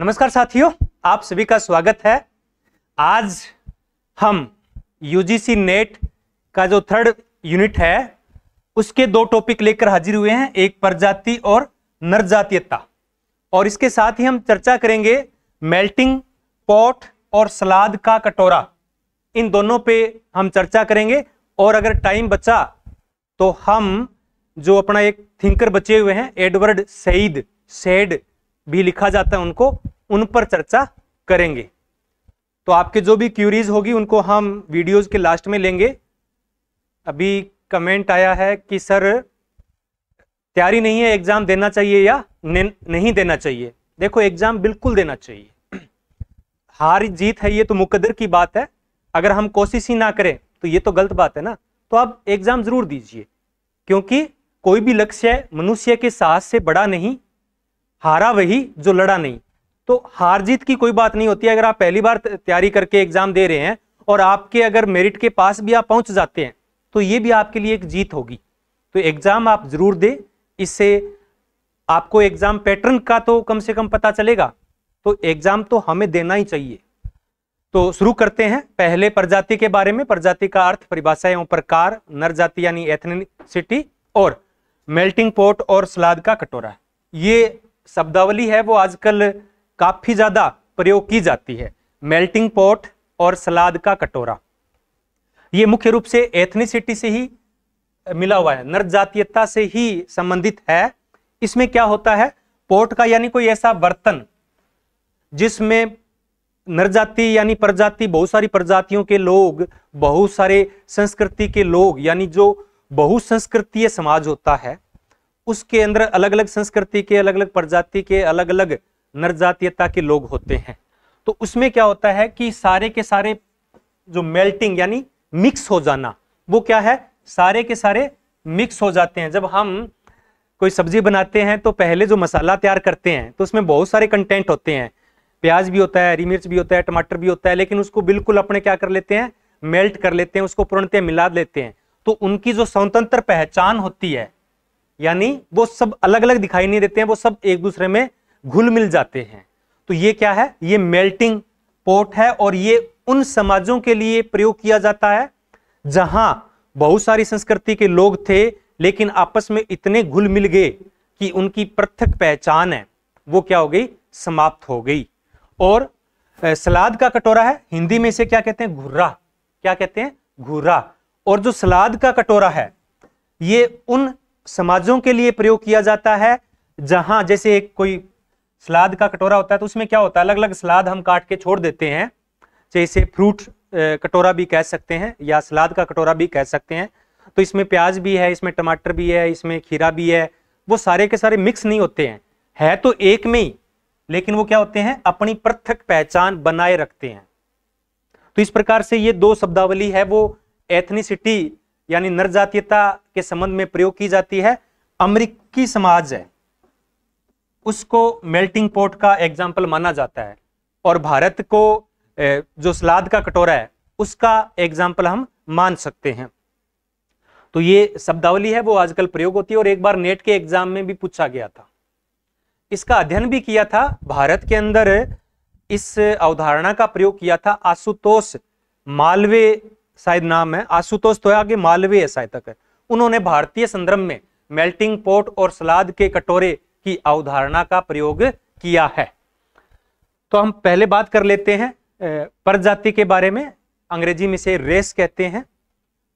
नमस्कार साथियों आप सभी का स्वागत है आज हम यूजीसी नेट का जो थर्ड यूनिट है उसके दो टॉपिक लेकर हाजिर हुए हैं एक प्रजाति और नरजातीयता और इसके साथ ही हम चर्चा करेंगे मेल्टिंग पॉट और सलाद का कटोरा इन दोनों पे हम चर्चा करेंगे और अगर टाइम बचा तो हम जो अपना एक थिंकर बचे हुए हैं एडवर्ड सईद सेड भी लिखा जाता है उनको उन पर चर्चा करेंगे तो आपके जो भी क्यूरीज होगी उनको हम वीडियोज के लास्ट में लेंगे अभी कमेंट आया है कि सर तैयारी नहीं है एग्ज़ाम देना चाहिए या नहीं देना चाहिए देखो एग्ज़ाम बिल्कुल देना चाहिए हार जीत है ये तो मुकदर की बात है अगर हम कोशिश ही ना करें तो ये तो गलत बात है ना तो आप एग्ज़ाम ज़रूर दीजिए क्योंकि कोई भी लक्ष्य मनुष्य के साहस से बड़ा नहीं हारा वही जो लड़ा नहीं तो हार जीत की कोई बात नहीं होती है अगर आप पहली बार तैयारी करके एग्जाम दे रहे हैं और आपके अगर मेरिट के पास भी आप पहुंच जाते हैं तो ये भी आपके लिए एक जीत होगी तो एग्जाम आप जरूर दें इससे आपको एग्जाम पैटर्न का तो कम से कम पता चलेगा तो एग्जाम तो हमें देना ही चाहिए तो शुरू करते हैं पहले प्रजाति के बारे में प्रजाति का अर्थ परिभाषा एवं प्रकार नर जाति यानी एथनिसिटी और मेल्टिंग पोर्ट और सलाद का कटोरा ये शब्दावली है वो आजकल काफ़ी ज़्यादा प्रयोग की जाती है मेल्टिंग पॉट और सलाद का कटोरा ये मुख्य रूप से एथनिसिटी से ही मिला हुआ है नरजातीयता से ही संबंधित है इसमें क्या होता है पोट का यानी कोई ऐसा बर्तन जिसमें नरजाति यानी प्रजाति बहुत सारी प्रजातियों के लोग बहुत सारे संस्कृति के लोग यानी जो बहुसंस्कृतीय समाज होता है उसके अंदर अलग अलग संस्कृति के अलग अलग प्रजाति के अलग अलग नरजातीयता के लोग होते हैं तो उसमें क्या होता है कि सारे के सारे जो मेल्टिंग यानी मिक्स हो जाना वो क्या है सारे के सारे मिक्स हो जाते हैं जब हम कोई सब्जी बनाते हैं तो पहले जो मसाला तैयार करते हैं तो उसमें बहुत सारे कंटेंट होते हैं प्याज भी होता है हरी मिर्च भी होता है टमाटर भी होता है लेकिन उसको बिल्कुल अपने क्या कर लेते हैं मेल्ट कर लेते हैं उसको पूर्णतः मिला लेते हैं तो उनकी जो स्वतंत्र पहचान होती है यानी वो सब अलग अलग दिखाई नहीं देते हैं वो सब एक दूसरे में घुल मिल जाते हैं तो ये क्या है ये मेल्टिंग पोर्ट है और ये उन समाजों के लिए प्रयोग किया जाता है जहां बहुत सारी संस्कृति के लोग थे लेकिन आपस में इतने घुल मिल गए कि उनकी पृथक पहचान है वो क्या हो गई समाप्त हो गई और सलाद का कटोरा है हिंदी में इसे क्या कहते हैं घुर्रा क्या कहते हैं घुर्रा और जो सलाद का कटोरा है ये उन समाजों के लिए प्रयोग किया जाता है जहां जैसे एक कोई सलाद का कटोरा होता है तो उसमें क्या होता है अलग अलग सलाद हम काट के छोड़ देते हैं जैसे फ्रूट कटोरा भी कह सकते हैं या सलाद का कटोरा भी कह सकते हैं तो इसमें प्याज भी है इसमें टमाटर भी है इसमें खीरा भी है वो सारे के सारे मिक्स नहीं होते हैं है तो एक में ही लेकिन वो क्या होते हैं अपनी पृथक पहचान बनाए रखते हैं तो इस प्रकार से ये दो शब्दावली है वो एथनिसिटी यानी नरजातीयता के संबंध में प्रयोग की जाती है अमरीकी समाज है उसको मेल्टिंग पोर्ट का एग्जाम्पल माना जाता है और भारत को जो सलाद का कटोरा है उसका एग्जाम्पल हम मान सकते हैं तो ये शब्दावली है वो आजकल प्रयोग होती है और एक बार नेट के एग्जाम में भी पूछा गया था इसका अध्ययन भी किया था भारत के अंदर इस अवधारणा का प्रयोग किया था आशुतोष मालवे शायद नाम है आशुतोष तो है आगे मालवे है शायद तक है उन्होंने भारतीय संदर्भ में मेल्टिंग पोट और सलाद के कटोरे की अवधारणा का प्रयोग किया है तो हम पहले बात कर लेते हैं प्रजाति के बारे में अंग्रेजी में से रेस कहते हैं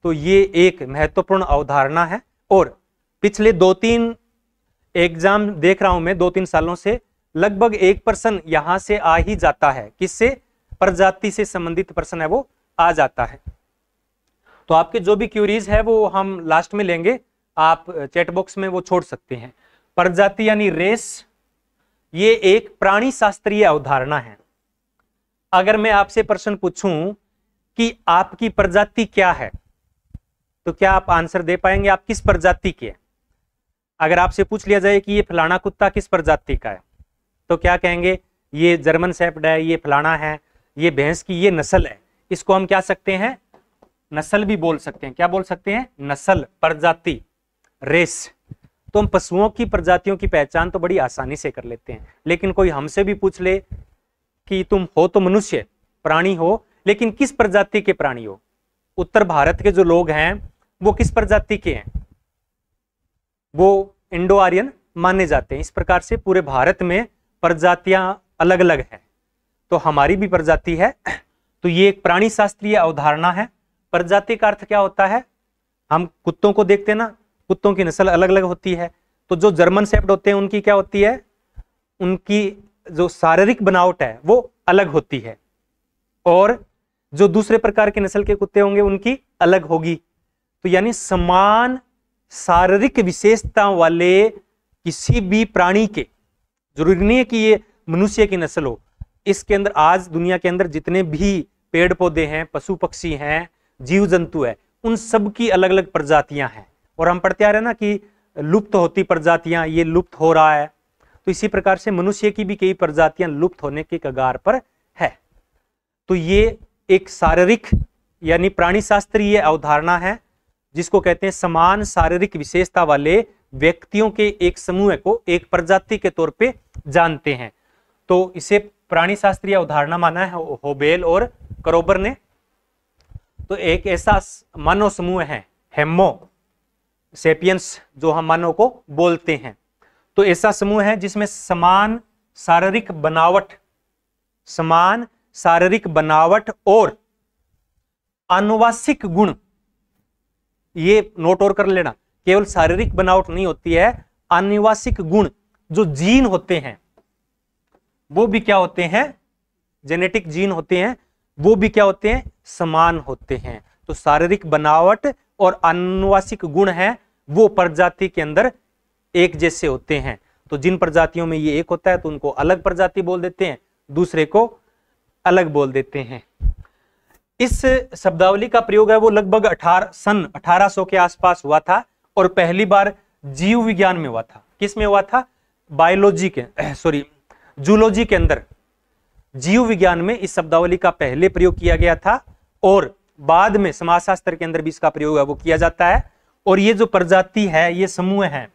तो ये एक महत्वपूर्ण अवधारणा है और पिछले दो तीन एग्जाम देख रहा हूं मैं दो तीन सालों से लगभग एक पर्सन यहां से आ ही जाता है किससे प्रजाति से संबंधित पर्सन है वो आ जाता है तो आपके जो भी क्यूरीज है वो हम लास्ट में लेंगे आप चैट बॉक्स में वो छोड़ सकते हैं प्रजाति यानी रेस ये एक प्राणी शास्त्रीय अवधारणा है अगर मैं आपसे प्रश्न पूछूं कि आपकी प्रजाति क्या है तो क्या आप आंसर दे पाएंगे आप किस प्रजाति के अगर आपसे पूछ लिया जाए कि ये फलाना कुत्ता किस प्रजाति का है तो क्या कहेंगे ये जर्मन सेप्ड है ये फलाना है ये भैंस की ये नस्ल है इसको हम क्या सकते हैं नस्ल भी बोल सकते हैं क्या बोल सकते हैं नस्ल प्रजाति रेस तो हम पशुओं की प्रजातियों की पहचान तो बड़ी आसानी से कर लेते हैं लेकिन कोई हमसे भी पूछ ले कि तुम हो तो मनुष्य प्राणी हो लेकिन किस प्रजाति के प्राणी हो उत्तर भारत के जो लोग हैं वो किस प्रजाति के हैं वो इंडो आर्यन माने जाते हैं इस प्रकार से पूरे भारत में प्रजातियां अलग अलग हैं तो हमारी भी प्रजाति है तो ये एक प्राणी शास्त्रीय अवधारणा है प्रजाति का अर्थ क्या होता है हम कुत्तों को देखते ना कुत्तों की नस्ल अलग अलग होती है तो जो जर्मन सेप्ट होते हैं उनकी क्या होती है उनकी जो शारीरिक बनावट है वो अलग होती है और जो दूसरे प्रकार के नस्ल के कुत्ते होंगे उनकी अलग होगी तो यानी समान शारीरिक विशेषता वाले किसी भी प्राणी के जरूरी नहीं है कि ये मनुष्य की नस्ल हो इसके अंदर आज दुनिया के अंदर जितने भी पेड़ पौधे हैं पशु पक्षी हैं जीव जंतु है उन सब की अलग अलग प्रजातियां हैं और हम पढ़ते आ रहे हैं ना कि लुप्त होती प्रजातियां ये लुप्त हो रहा है तो इसी प्रकार से मनुष्य की भी कई प्रजातियां लुप्त होने के कगार पर है तो ये एक शारीरिक यानी प्राणी शास्त्रीय अवधारणा है जिसको कहते हैं समान शारीरिक विशेषता वाले व्यक्तियों के एक समूह को एक प्रजाति के तौर पे जानते हैं तो इसे प्राणी शास्त्रीय अवधारणा माना है होबेल और करोबर ने तो एक ऐसा मानव समूह है हेमो सेपियंस जो हम मानव को बोलते हैं तो ऐसा समूह है जिसमें समान शारीरिक बनावट समान शारीरिक बनावट और अनुवासिक गुण ये नोट और कर लेना केवल शारीरिक बनावट नहीं होती है अनिवासिक गुण जो जीन होते हैं वो भी क्या होते हैं जेनेटिक जीन होते हैं वो भी क्या होते हैं समान होते हैं तो शारीरिक बनावट और अनुवासिक गुण है वो प्रजाति के अंदर एक जैसे होते हैं तो जिन प्रजातियों में ये एक होता है तो उनको अलग प्रजाति बोल देते हैं दूसरे को अलग बोल देते हैं इस शब्दावली का प्रयोग है वो लगभग अठारह सन 1800 के आसपास हुआ था और पहली बार जीव विज्ञान में हुआ था किस में हुआ था बायोलॉजी के सॉरी जूलॉजी के अंदर जीव विज्ञान में इस शब्दावली का पहले प्रयोग किया गया था और बाद में समाजशास्त्र के अंदर भी इसका प्रयोग है वो किया जाता है और ये जो प्रजाति है ये समूह है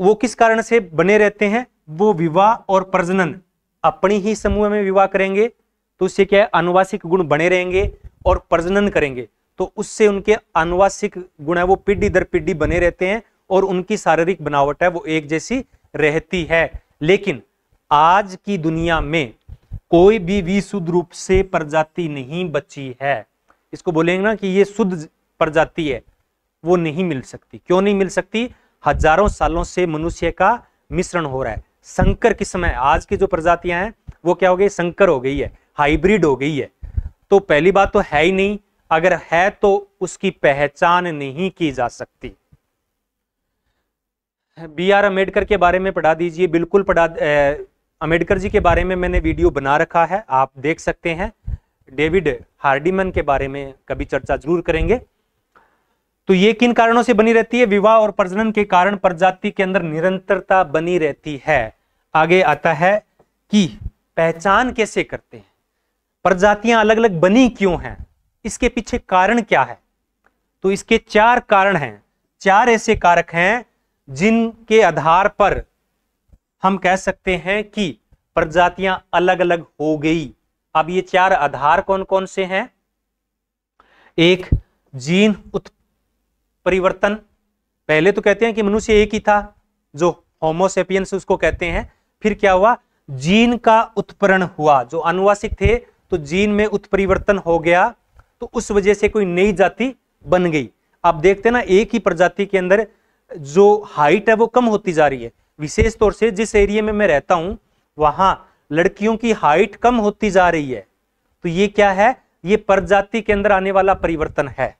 वो किस कारण से बने रहते हैं वो विवाह और प्रजनन अपनी ही समूह में विवाह करेंगे तो उससे क्या है अनुवासिक गुण बने रहेंगे और प्रजनन करेंगे तो उससे उनके अनुवासिक गुण है वो पीढ़ी दर पीढ़ी बने रहते हैं और उनकी शारीरिक बनावट है वो एक जैसी रहती है लेकिन आज की दुनिया में कोई भी विशुद्ध रूप से प्रजाति नहीं बची है इसको बोलेंगे ना कि ये शुद्ध प्रजाति है वो नहीं मिल सकती क्यों नहीं मिल सकती हजारों सालों से मनुष्य का मिश्रण हो रहा है संकर की समय आज की जो प्रजातियां हैं वो क्या हो गई संकर हो गई है हाइब्रिड हो गई है तो पहली बात तो है ही नहीं अगर है तो उसकी पहचान नहीं की जा सकती बी आर अम्बेडकर के बारे में पढ़ा दीजिए बिल्कुल पढ़ा अम्बेडकर जी के बारे में मैंने वीडियो बना रखा है आप देख सकते हैं डेविड हार्डीमन के बारे में कभी चर्चा जरूर करेंगे तो ये किन कारणों से बनी रहती है विवाह और प्रजनन के कारण प्रजाति के अंदर निरंतरता बनी रहती है आगे आता है कि पहचान कैसे करते हैं प्रजातियां अलग अलग बनी क्यों हैं इसके पीछे कारण क्या है तो इसके चार कारण हैं चार ऐसे कारक हैं जिनके आधार पर हम कह सकते हैं कि प्रजातियां अलग अलग हो गई अब ये चार आधार कौन कौन से हैं एक जीन उत् परिवर्तन पहले तो कहते हैं कि मनुष्य एक ही था जो होमोसेपियंस उसको कहते हैं फिर क्या हुआ जीन का उत्परण हुआ जो अनुवासिक थे तो जीन में उत्परिवर्तन हो गया तो उस वजह से कोई नई जाति बन गई आप देखते हैं ना एक ही प्रजाति के अंदर जो हाइट है वो कम होती जा रही है विशेष तौर से जिस एरिया में मैं रहता हूं वहां लड़कियों की हाइट कम होती जा रही है तो ये क्या है ये प्रजाति के अंदर आने वाला परिवर्तन है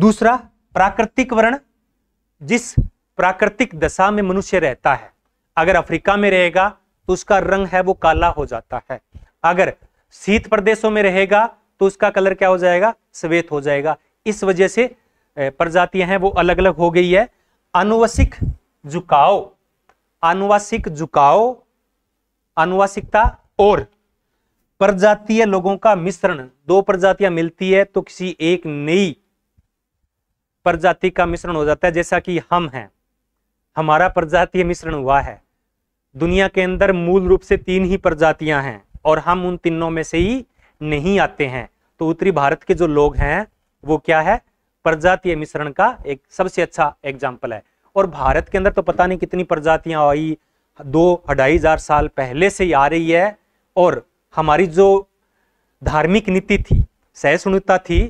दूसरा प्राकृतिक वर्ण जिस प्राकृतिक दशा में मनुष्य रहता है अगर अफ्रीका में रहेगा तो उसका रंग है वो काला हो जाता है अगर शीत प्रदेशों में रहेगा तो उसका कलर क्या हो जाएगा श्वेत हो जाएगा इस वजह से प्रजातियां हैं वो अलग अलग हो गई है अनुवसिक झुकाव आनुवासिक झुकाव आनुवासिकता और प्रजातीय लोगों का मिश्रण दो प्रजातियां मिलती है तो किसी एक नई प्रजाति का मिश्रण हो जाता है जैसा कि हम हैं हमारा प्रजातीय मिश्रण हुआ है दुनिया के अंदर मूल रूप से तीन ही प्रजातियां हैं और हम उन तीनों में से ही नहीं आते हैं तो उत्तरी भारत के जो लोग हैं वो क्या है प्रजातीय मिश्रण का एक सबसे अच्छा एग्जाम्पल है और भारत के अंदर तो पता नहीं कितनी प्रजातियां आई दो अढ़ाई हजार साल पहले से ही आ रही है और हमारी जो धार्मिक नीति थी सहिष्णुता थी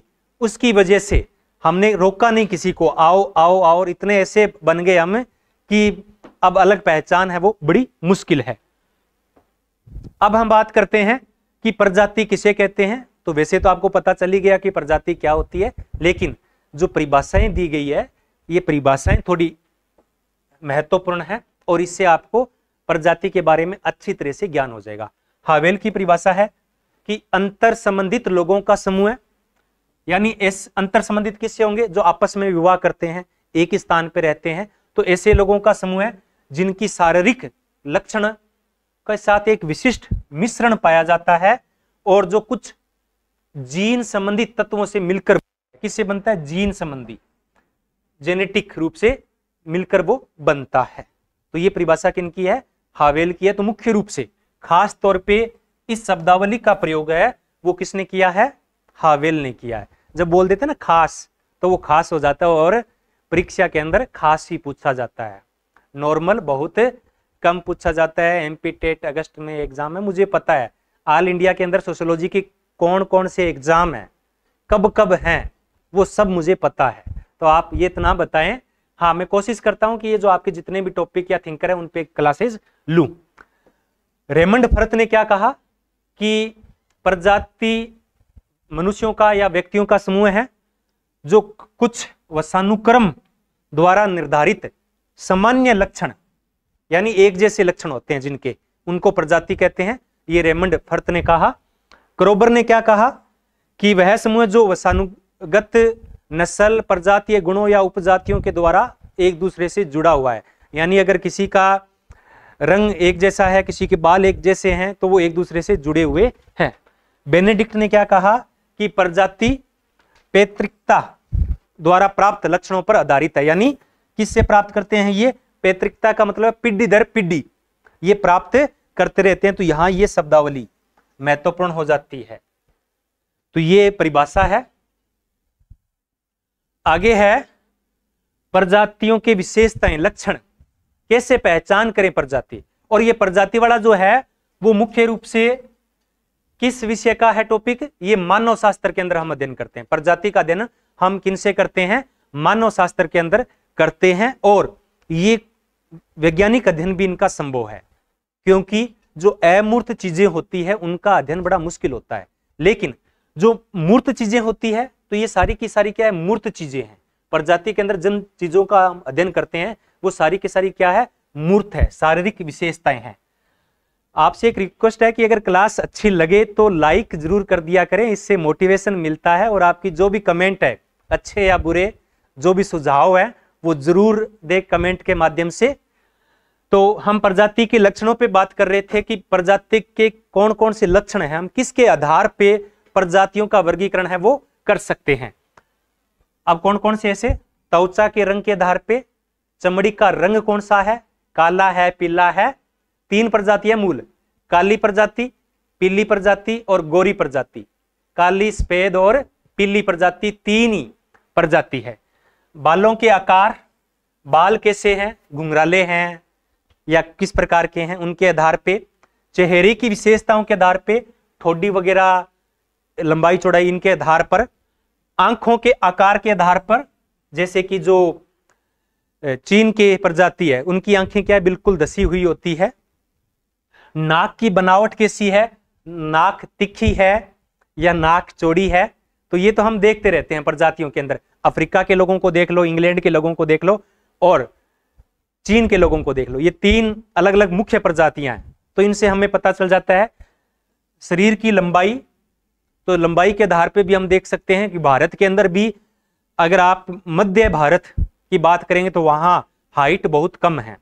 उसकी वजह से हमने रोका नहीं किसी को आओ आओ आओ और इतने ऐसे बन गए हम कि अब अलग पहचान है वो बड़ी मुश्किल है अब हम बात करते हैं कि प्रजाति किसे कहते हैं तो वैसे तो आपको पता चली गया कि प्रजाति क्या होती है लेकिन जो परिभाषाएं दी गई है ये परिभाषाएं थोड़ी महत्वपूर्ण है और इससे आपको प्रजाति के बारे में अच्छी तरह से ज्ञान हो जाएगा हावेल की परिभाषा है कि अंतर संबंधित लोगों का समूह यानी इस अंतर संबंधित किससे होंगे जो आपस में विवाह करते हैं एक स्थान पर रहते हैं तो ऐसे लोगों का समूह है जिनकी शारीरिक लक्षण के साथ एक विशिष्ट मिश्रण पाया जाता है और जो कुछ जीन संबंधी तत्वों से मिलकर किससे बनता है जीन संबंधी जेनेटिक रूप से मिलकर वो बनता है तो ये परिभाषा किन की है हावेल की है तो मुख्य रूप से खास तौर पे इस शब्दावली का प्रयोग है वो किसने किया है हावेल ने किया है जब बोल देते ना खास तो वो खास हो जाता है और परीक्षा के अंदर खास ही पूछा जाता है नॉर्मल बहुत कम पूछा जाता है एम टेट अगस्त में एग्जाम है मुझे पता है ऑल इंडिया के अंदर सोशोलॉजी के कौन कौन से एग्जाम है कब कब हैं वो सब मुझे पता है तो आप ये इतना बताएं हाँ मैं कोशिश करता हूं कि ये जो आपके जितने भी टॉपिक या थिंकर है उन पे क्लासेस लूँ रेमंड फरत ने क्या कहा कि प्रजाति मनुष्यों का या व्यक्तियों का समूह है जो कुछ वसानुक्रम द्वारा निर्धारित सामान्य लक्षण यानी एक जैसे लक्षण होते हैं जिनके उनको प्रजाति कहते हैं ये रेमंड फर्त ने कहा क्रोबर ने क्या कहा कि वह समूह जो वसानुगत नस्ल प्रजातीय गुणों या उपजातियों के द्वारा एक दूसरे से जुड़ा हुआ है यानी अगर किसी का रंग एक जैसा है किसी के बाल एक जैसे हैं तो वो एक दूसरे से जुड़े हुए हैं बेनेडिक्ट ने क्या कहा कि प्रजाति पैतृकता द्वारा प्राप्त लक्षणों पर आधारित है यानी किससे प्राप्त करते हैं ये पैतृकता का मतलब पिड्डी दर पिड्डी ये प्राप्त करते रहते हैं तो यहां ये शब्दावली महत्वपूर्ण हो जाती है तो ये परिभाषा है आगे है प्रजातियों के विशेषताएं लक्षण कैसे पहचान करें प्रजाति और ये प्रजाति वाला जो है वो मुख्य रूप से किस विषय का है टॉपिक ये मानव शास्त्र के अंदर हम अध्ययन करते हैं प्रजाति का अध्ययन हम किनसे करते हैं मानव शास्त्र के अंदर करते हैं और ये वैज्ञानिक अध्ययन भी इनका संभव है क्योंकि जो अमूर्त चीजें होती है उनका अध्ययन बड़ा मुश्किल होता है लेकिन जो मूर्त चीजें होती है तो ये सारी की सारी क्या है मूर्त चीजें हैं प्रजाति के अंदर जिन चीजों का हम अध्ययन करते हैं वो सारी की सारी क्या है मूर्त है शारीरिक विशेषताएं हैं आपसे एक रिक्वेस्ट है कि अगर क्लास अच्छी लगे तो लाइक जरूर कर दिया करें इससे मोटिवेशन मिलता है और आपकी जो भी कमेंट है अच्छे या बुरे जो भी सुझाव है वो जरूर दे कमेंट के माध्यम से तो हम प्रजाति के लक्षणों पे बात कर रहे थे कि प्रजाति के कौन कौन से लक्षण हैं हम किसके आधार पे प्रजातियों का वर्गीकरण है वो कर सकते हैं अब कौन कौन से ऐसे त्वचा के रंग के आधार पे चमड़ी का रंग कौन सा है काला है पीला है तीन प्रजातियां मूल काली प्रजाति पीली प्रजाति और गोरी प्रजाति काली सफेद और पीली प्रजाति तीन ही प्रजाति है बालों के आकार बाल कैसे हैं घुंघराले हैं या किस प्रकार के हैं उनके आधार पे चेहरे की विशेषताओं के आधार पे ठोडी वगैरह लंबाई चौड़ाई इनके आधार पर आंखों के आकार के आधार पर जैसे कि जो चीन के प्रजाति है उनकी आंखें क्या है बिल्कुल दसी हुई होती है नाक की बनावट कैसी है नाक तिखी है या नाक चौड़ी है तो ये तो हम देखते रहते हैं प्रजातियों के अंदर अफ्रीका के लोगों को देख लो इंग्लैंड के लोगों को देख लो और चीन के लोगों को देख लो ये तीन अलग अलग मुख्य प्रजातियां हैं तो इनसे हमें पता चल जाता है शरीर की लंबाई तो लंबाई के आधार पर भी हम देख सकते हैं कि भारत के अंदर भी अगर आप मध्य भारत की बात करेंगे तो वहां हाइट बहुत कम है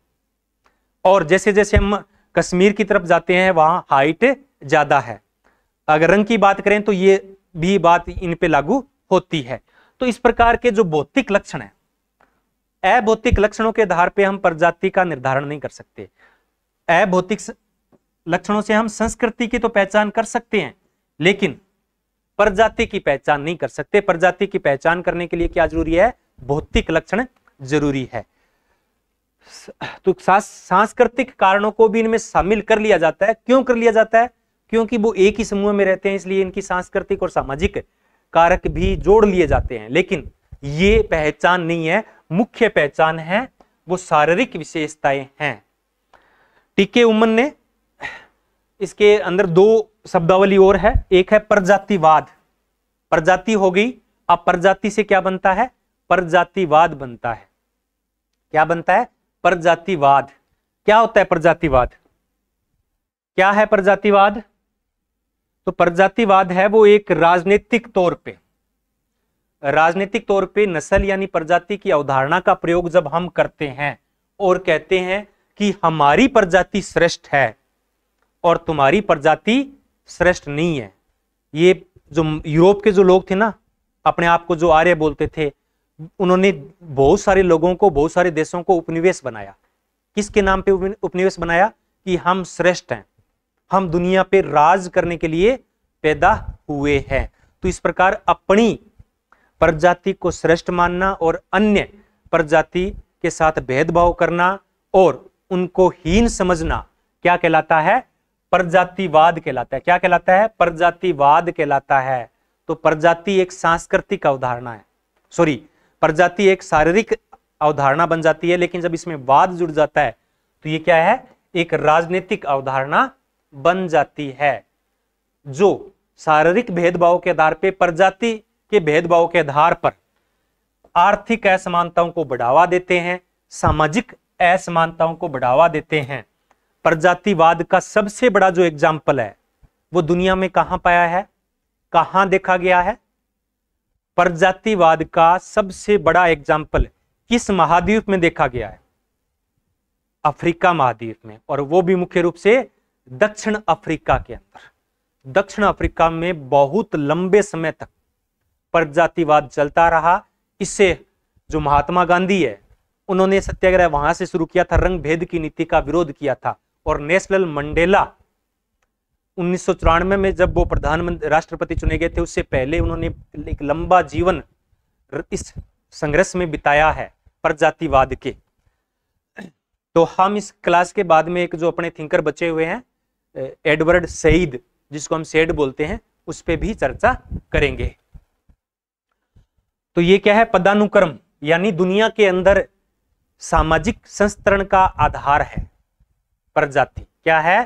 और जैसे जैसे हम कश्मीर की तरफ जाते हैं वहां हाइट ज़्यादा है अगर रंग की बात करें तो ये भी बात इन पे लागू होती है तो इस प्रकार के जो भौतिक लक्षण है अभौतिक लक्षणों के आधार पे हम प्रजाति का निर्धारण नहीं कर सकते अभौतिक लक्षणों से हम संस्कृति की तो पहचान कर सकते हैं लेकिन प्रजाति की पहचान नहीं कर सकते प्रजाति की पहचान करने के लिए क्या जरूरी है भौतिक लक्षण जरूरी है तो सांस्कृतिक कारणों को भी इनमें शामिल कर लिया जाता है क्यों कर लिया जाता है क्योंकि वो एक ही समूह में रहते हैं इसलिए इनकी सांस्कृतिक और सामाजिक कारक भी जोड़ लिए जाते हैं लेकिन ये पहचान नहीं है मुख्य पहचान है वो शारीरिक विशेषताएं हैं टीके उमन ने इसके अंदर दो शब्दावली और है एक है प्रजातिवाद प्रजाति हो गई अब प्रजाति से क्या बनता है प्रजातिवाद बनता है क्या बनता है प्रजातिवाद क्या होता है प्रजातिवाद क्या है प्रजातिवाद तो प्रजातिवाद है वो एक राजनीतिक तौर पे राजनीतिक तौर पे नस्ल यानी प्रजाति की अवधारणा का प्रयोग जब हम करते हैं और कहते हैं कि हमारी प्रजाति श्रेष्ठ है और तुम्हारी प्रजाति श्रेष्ठ नहीं है ये जो यूरोप के जो लोग थे ना अपने आप को जो आर्य बोलते थे उन्होंने बहुत सारे लोगों को बहुत सारे देशों को उपनिवेश बनाया किसके नाम पे उपनिवेश बनाया कि हम श्रेष्ठ हैं हम दुनिया पे राज करने के लिए पैदा हुए हैं तो इस प्रकार अपनी प्रजाति को श्रेष्ठ मानना और अन्य प्रजाति के साथ भेदभाव करना और उनको हीन समझना क्या कहलाता है प्रजातिवाद कहलाता है क्या कहलाता है प्रजातिवाद कहलाता है तो प्रजाति एक सांस्कृतिक अवधारणा है सॉरी प्रजाति एक शारीरिक अवधारणा बन जाती है लेकिन जब इसमें वाद जुड़ जाता है तो ये क्या है एक राजनीतिक अवधारणा बन जाती है जो शारीरिक भेदभाव के आधार पर प्रजाति के भेदभाव के आधार पर आर्थिक असमानताओं को बढ़ावा देते हैं सामाजिक असमानताओं को बढ़ावा देते हैं प्रजातिवाद का सबसे बड़ा जो एग्जाम्पल है वो दुनिया में कहां पाया है कहां देखा गया है प्रजातिवाद का सबसे बड़ा एग्जाम्पल किस महाद्वीप में देखा गया है अफ्रीका महाद्वीप में और वो भी मुख्य रूप से दक्षिण अफ्रीका के अंदर दक्षिण अफ्रीका में बहुत लंबे समय तक प्रजातिवाद चलता रहा इससे जो महात्मा गांधी है उन्होंने सत्याग्रह वहां से शुरू किया था रंग भेद की नीति का विरोध किया था और नेशनल मंडेला उन्नीस में जब वो प्रधानमंत्री राष्ट्रपति चुने गए थे उससे पहले उन्होंने एक लंबा जीवन इस संघर्ष में बिताया है प्रजातिवाद के तो हम इस क्लास के बाद में एक जो अपने थिंकर बचे हुए हैं एडवर्ड सईद जिसको हम सेड बोलते हैं उस पर भी चर्चा करेंगे तो ये क्या है पदानुक्रम यानी दुनिया के अंदर सामाजिक संस्तरण का आधार है प्रजाति क्या है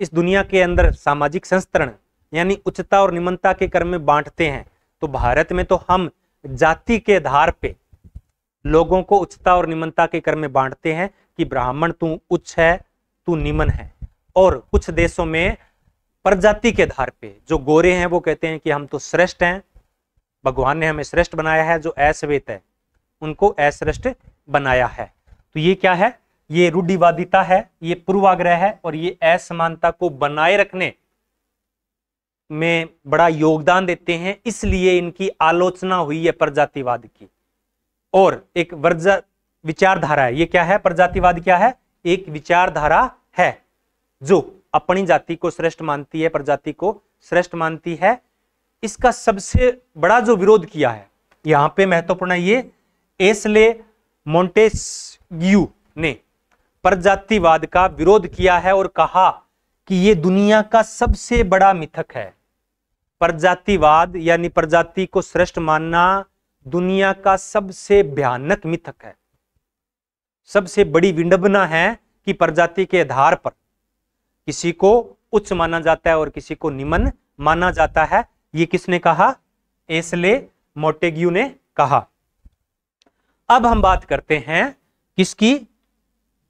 इस दुनिया के अंदर सामाजिक संस्तरण यानी उच्चता और निम्नता के क्रम में बांटते हैं तो भारत में तो हम जाति के आधार पे लोगों को उच्चता और निम्नता के क्रम में बांटते हैं कि ब्राह्मण तू उच्च है तू निम्न है और कुछ देशों में प्रजाति के आधार पे जो गोरे हैं वो कहते हैं कि हम तो श्रेष्ठ हैं भगवान ने हमें श्रेष्ठ बनाया है जो अश्वेत है उनको अश्रेष्ठ बनाया है तो ये क्या है ये रूढ़िवादिता है ये पूर्वाग्रह है और ये असमानता को बनाए रखने में बड़ा योगदान देते हैं इसलिए इनकी आलोचना हुई है प्रजातिवाद की और एक वर्ज विचारधारा है ये क्या है प्रजातिवाद क्या है एक विचारधारा है जो अपनी जाति को श्रेष्ठ मानती है प्रजाति को श्रेष्ठ मानती है इसका सबसे बड़ा जो विरोध किया है यहां पे महत्वपूर्ण है ये एसले मोन्टेस्यू ने प्रजातिवाद का विरोध किया है और कहा कि ये दुनिया का सबसे बड़ा मिथक है प्रजातिवाद यानी प्रजाति को श्रेष्ठ मानना दुनिया का सबसे भयानक मिथक है सबसे बड़ी विंडबना है कि प्रजाति के आधार पर किसी को उच्च माना जाता है और किसी को निम्न माना जाता है ये किसने कहा एसले मोटेग्यू ने कहा अब हम बात करते हैं किसकी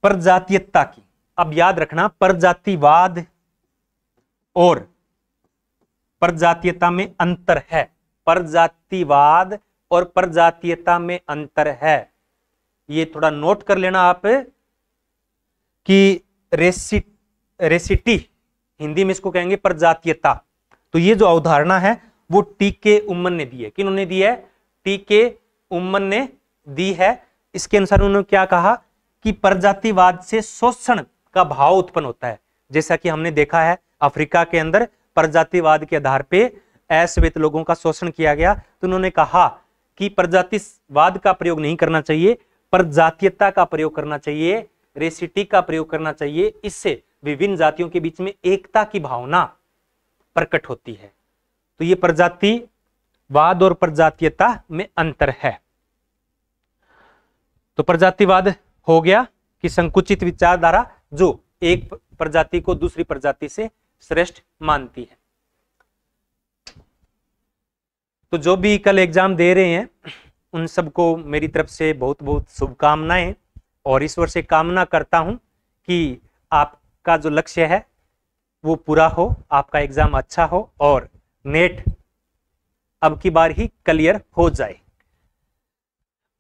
प्रजातीयता की अब याद रखना प्रजातिवाद और प्रजातीयता में अंतर है प्रजातिवाद और प्रजातीयता में अंतर है ये थोड़ा नोट कर लेना आप कि रेसि रेसिटी हिंदी में इसको कहेंगे प्रजातीयता तो ये जो अवधारणा है वो टीके उमन उम्मन ने दी है कि उन्होंने दी है टीके उमन उम्मन ने दी है इसके अनुसार उन्होंने क्या कहा कि प्रजातिवाद से शोषण का भाव उत्पन्न होता है जैसा कि हमने देखा है अफ्रीका के अंदर प्रजातिवाद के आधार पे अश्वेत लोगों का शोषण किया गया तो उन्होंने कहा कि प्रजातिवाद का प्रयोग नहीं करना चाहिए प्रजातीयता का प्रयोग करना चाहिए रेसिटी का प्रयोग करना चाहिए इससे विभिन्न जातियों के बीच में एकता की भावना प्रकट होती है तो ये प्रजातिवाद और प्रजातीयता में अंतर है तो प्रजातिवाद हो गया कि संकुचित विचारधारा जो एक प्रजाति को दूसरी प्रजाति से श्रेष्ठ मानती है तो जो भी कल एग्जाम दे रहे हैं उन सबको मेरी तरफ से बहुत बहुत शुभकामनाएं और ईश्वर से कामना करता हूं कि आपका जो लक्ष्य है वो पूरा हो आपका एग्जाम अच्छा हो और नेट अब की बार ही क्लियर हो जाए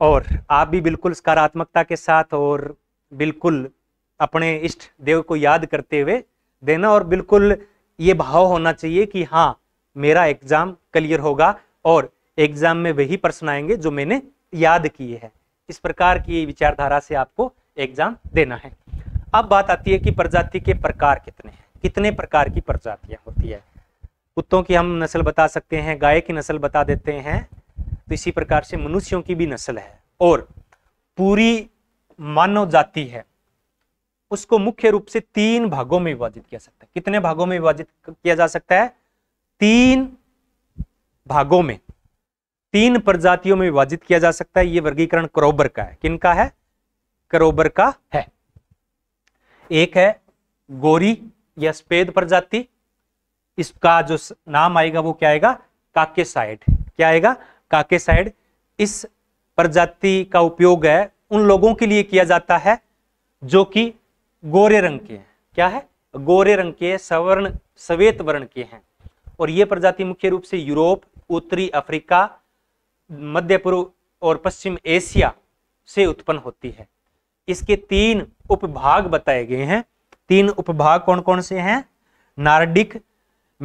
और आप भी बिल्कुल सकारात्मकता के साथ और बिल्कुल अपने इष्ट देव को याद करते हुए देना और बिल्कुल ये भाव होना चाहिए कि हाँ मेरा एग्ज़ाम क्लियर होगा और एग्ज़ाम में वही प्रश्न आएंगे जो मैंने याद किए हैं इस प्रकार की विचारधारा से आपको एग्ज़ाम देना है अब बात आती है कि प्रजाति के प्रकार कितने हैं कितने प्रकार की प्रजातियाँ होती है कुत्तों की हम नस्ल बता सकते हैं गाय की नस्ल बता देते हैं तो इसी प्रकार से मनुष्यों की भी नस्ल है और पूरी मानव जाति है उसको मुख्य रूप से तीन भागों में विभाजित किया सकता है कितने भागों में विभाजित किया जा सकता है तीन भागों में तीन प्रजातियों में विभाजित किया जा सकता है यह वर्गीकरण करोबर का है किनका है करोबर का है एक है गोरी या स्पेद प्रजाति इसका जो नाम आएगा वो क्या आएगा काकेसाइड क्या आएगा काकेसाइड इस प्रजाति का उपयोग है उन लोगों के लिए किया जाता है जो कि गोरे रंग के हैं क्या है गोरे रंग के सवर्ण सवेत वर्ण के हैं और ये प्रजाति मुख्य रूप से यूरोप उत्तरी अफ्रीका मध्य पूर्व और पश्चिम एशिया से उत्पन्न होती है इसके तीन उपभाग बताए गए हैं तीन उपभाग कौन कौन से हैं नार्डिक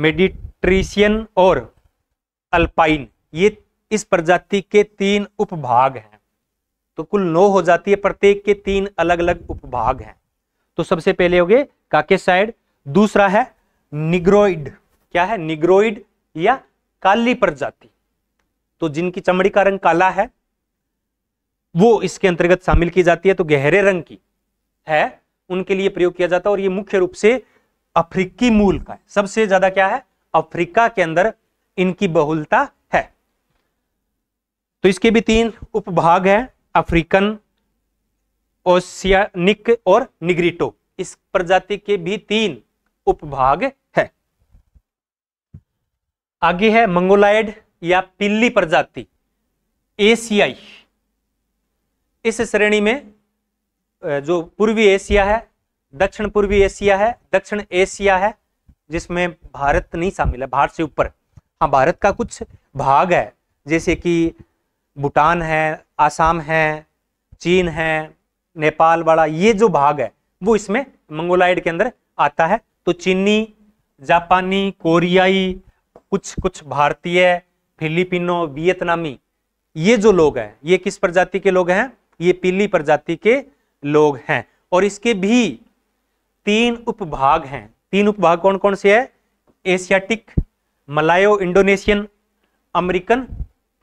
मेडिट्रीशियन और अल्पाइन ये इस प्रजाति के तीन उपभाग हैं तो कुल नौ हो जाती है प्रत्येक के तीन अलग अलग उपभाग हैं तो सबसे पहले हो गए काकेसाइड दूसरा है निग्रोइड क्या है निग्रोइड या काली प्रजाति तो जिनकी चमड़ी का रंग काला है वो इसके अंतर्गत शामिल की जाती है तो गहरे रंग की है उनके लिए प्रयोग किया जाता है और ये मुख्य रूप से अफ्रीकी मूल का है सबसे ज्यादा क्या है अफ्रीका के अंदर इनकी बहुलता तो इसके भी तीन उपभाग हैं अफ्रीकन ओसियानिक और निग्रिटो इस प्रजाति के भी तीन उपभाग है आगे है मंगोलाइड या पिल्ली प्रजाति एशियाई इस श्रेणी में जो पूर्वी एशिया है दक्षिण पूर्वी एशिया है दक्षिण एशिया है जिसमें भारत नहीं शामिल है भारत से ऊपर हाँ भारत का कुछ भाग है जैसे कि भूटान है आसाम है चीन है नेपाल वाला ये जो भाग है वो इसमें मंगोलाइड के अंदर आता है तो चीनी जापानी कोरियाई कुछ कुछ भारतीय फिलिपिनो वियतनामी ये जो लोग हैं ये किस प्रजाति के लोग हैं ये पीली प्रजाति के लोग हैं और इसके भी तीन उपभाग हैं तीन उपभाग कौन कौन से है Asiatic Malayo Indonesian American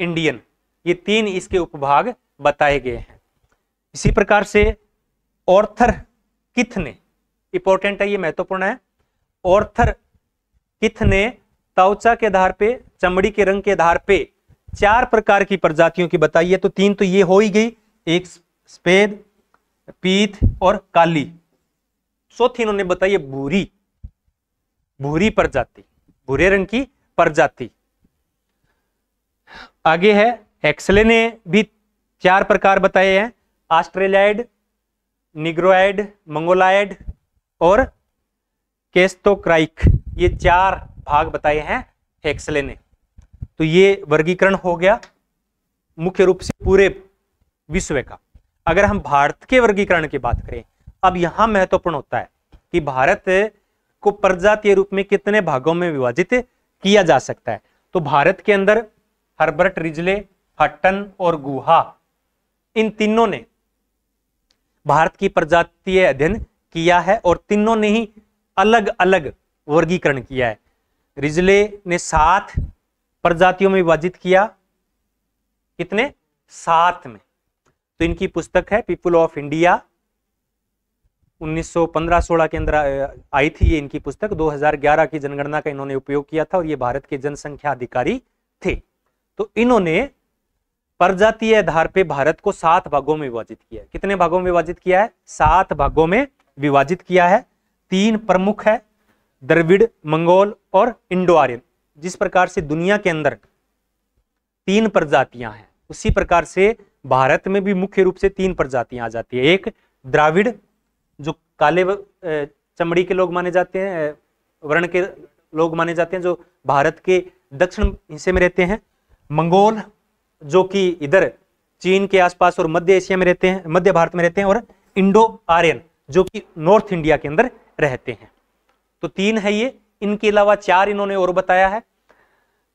Indian ये तीन इसके उपभाग बताए गए हैं इसी प्रकार से ऑर्थर किथ ने इंपॉर्टेंट है ये महत्वपूर्ण है ऑर्थर किथ ने ताउचा के आधार पे चमड़ी के रंग के आधार पे चार प्रकार की प्रजातियों की बताई है तो तीन तो ये हो ही गई एक स्पेद पीत और काली चौथी इन्होंने बताई है भूरी भूरी प्रजाति भूरे रंग की प्रजाति आगे है एक्सले ने भी चार प्रकार बताए हैं ऑस्ट्रेलियाड निग्रोइड मंगोलाइड और केस्तोक्राइक ये चार भाग बताए हैं एक्सले ने तो ये वर्गीकरण हो गया मुख्य रूप से पूरे विश्व का अगर हम भारत के वर्गीकरण की बात करें अब यहां महत्वपूर्ण होता है कि भारत को प्रजातीय रूप में कितने भागों में विभाजित किया जा सकता है तो भारत के अंदर हर्बर्ट रिजले हट्टन और गुहा इन तीनों ने भारत की प्रजातीय अध्ययन किया है और तीनों ने ही अलग अलग वर्गीकरण किया है रिजले ने सात प्रजातियों में विभाजित किया कितने सात में तो इनकी पुस्तक है पीपुल ऑफ इंडिया 1915-16 के अंदर आई थी ये इनकी पुस्तक 2011 की जनगणना का इन्होंने उपयोग किया था और ये भारत के जनसंख्या अधिकारी थे तो इन्होंने प्रजातीय आधार पे भारत को सात भागों में विभाजित किया है कितने भागों में विभाजित किया है सात भागों में विभाजित किया है तीन प्रमुख है द्रविड़ मंगोल और इंडो आर्यन जिस प्रकार से दुनिया के अंदर तीन प्रजातियां हैं उसी प्रकार से भारत में भी मुख्य रूप से तीन प्रजातियां आ जाती है एक द्राविड़ जो काले चमड़ी के लोग माने जाते हैं वर्ण के लोग माने जाते हैं जो भारत के दक्षिण हिस्से में रहते हैं मंगोल जो कि इधर चीन के आसपास और मध्य एशिया में रहते हैं मध्य भारत में रहते हैं और इंडो आर्यन जो कि नॉर्थ इंडिया के अंदर रहते हैं तो तीन है ये इनके अलावा चार इन्होंने और बताया है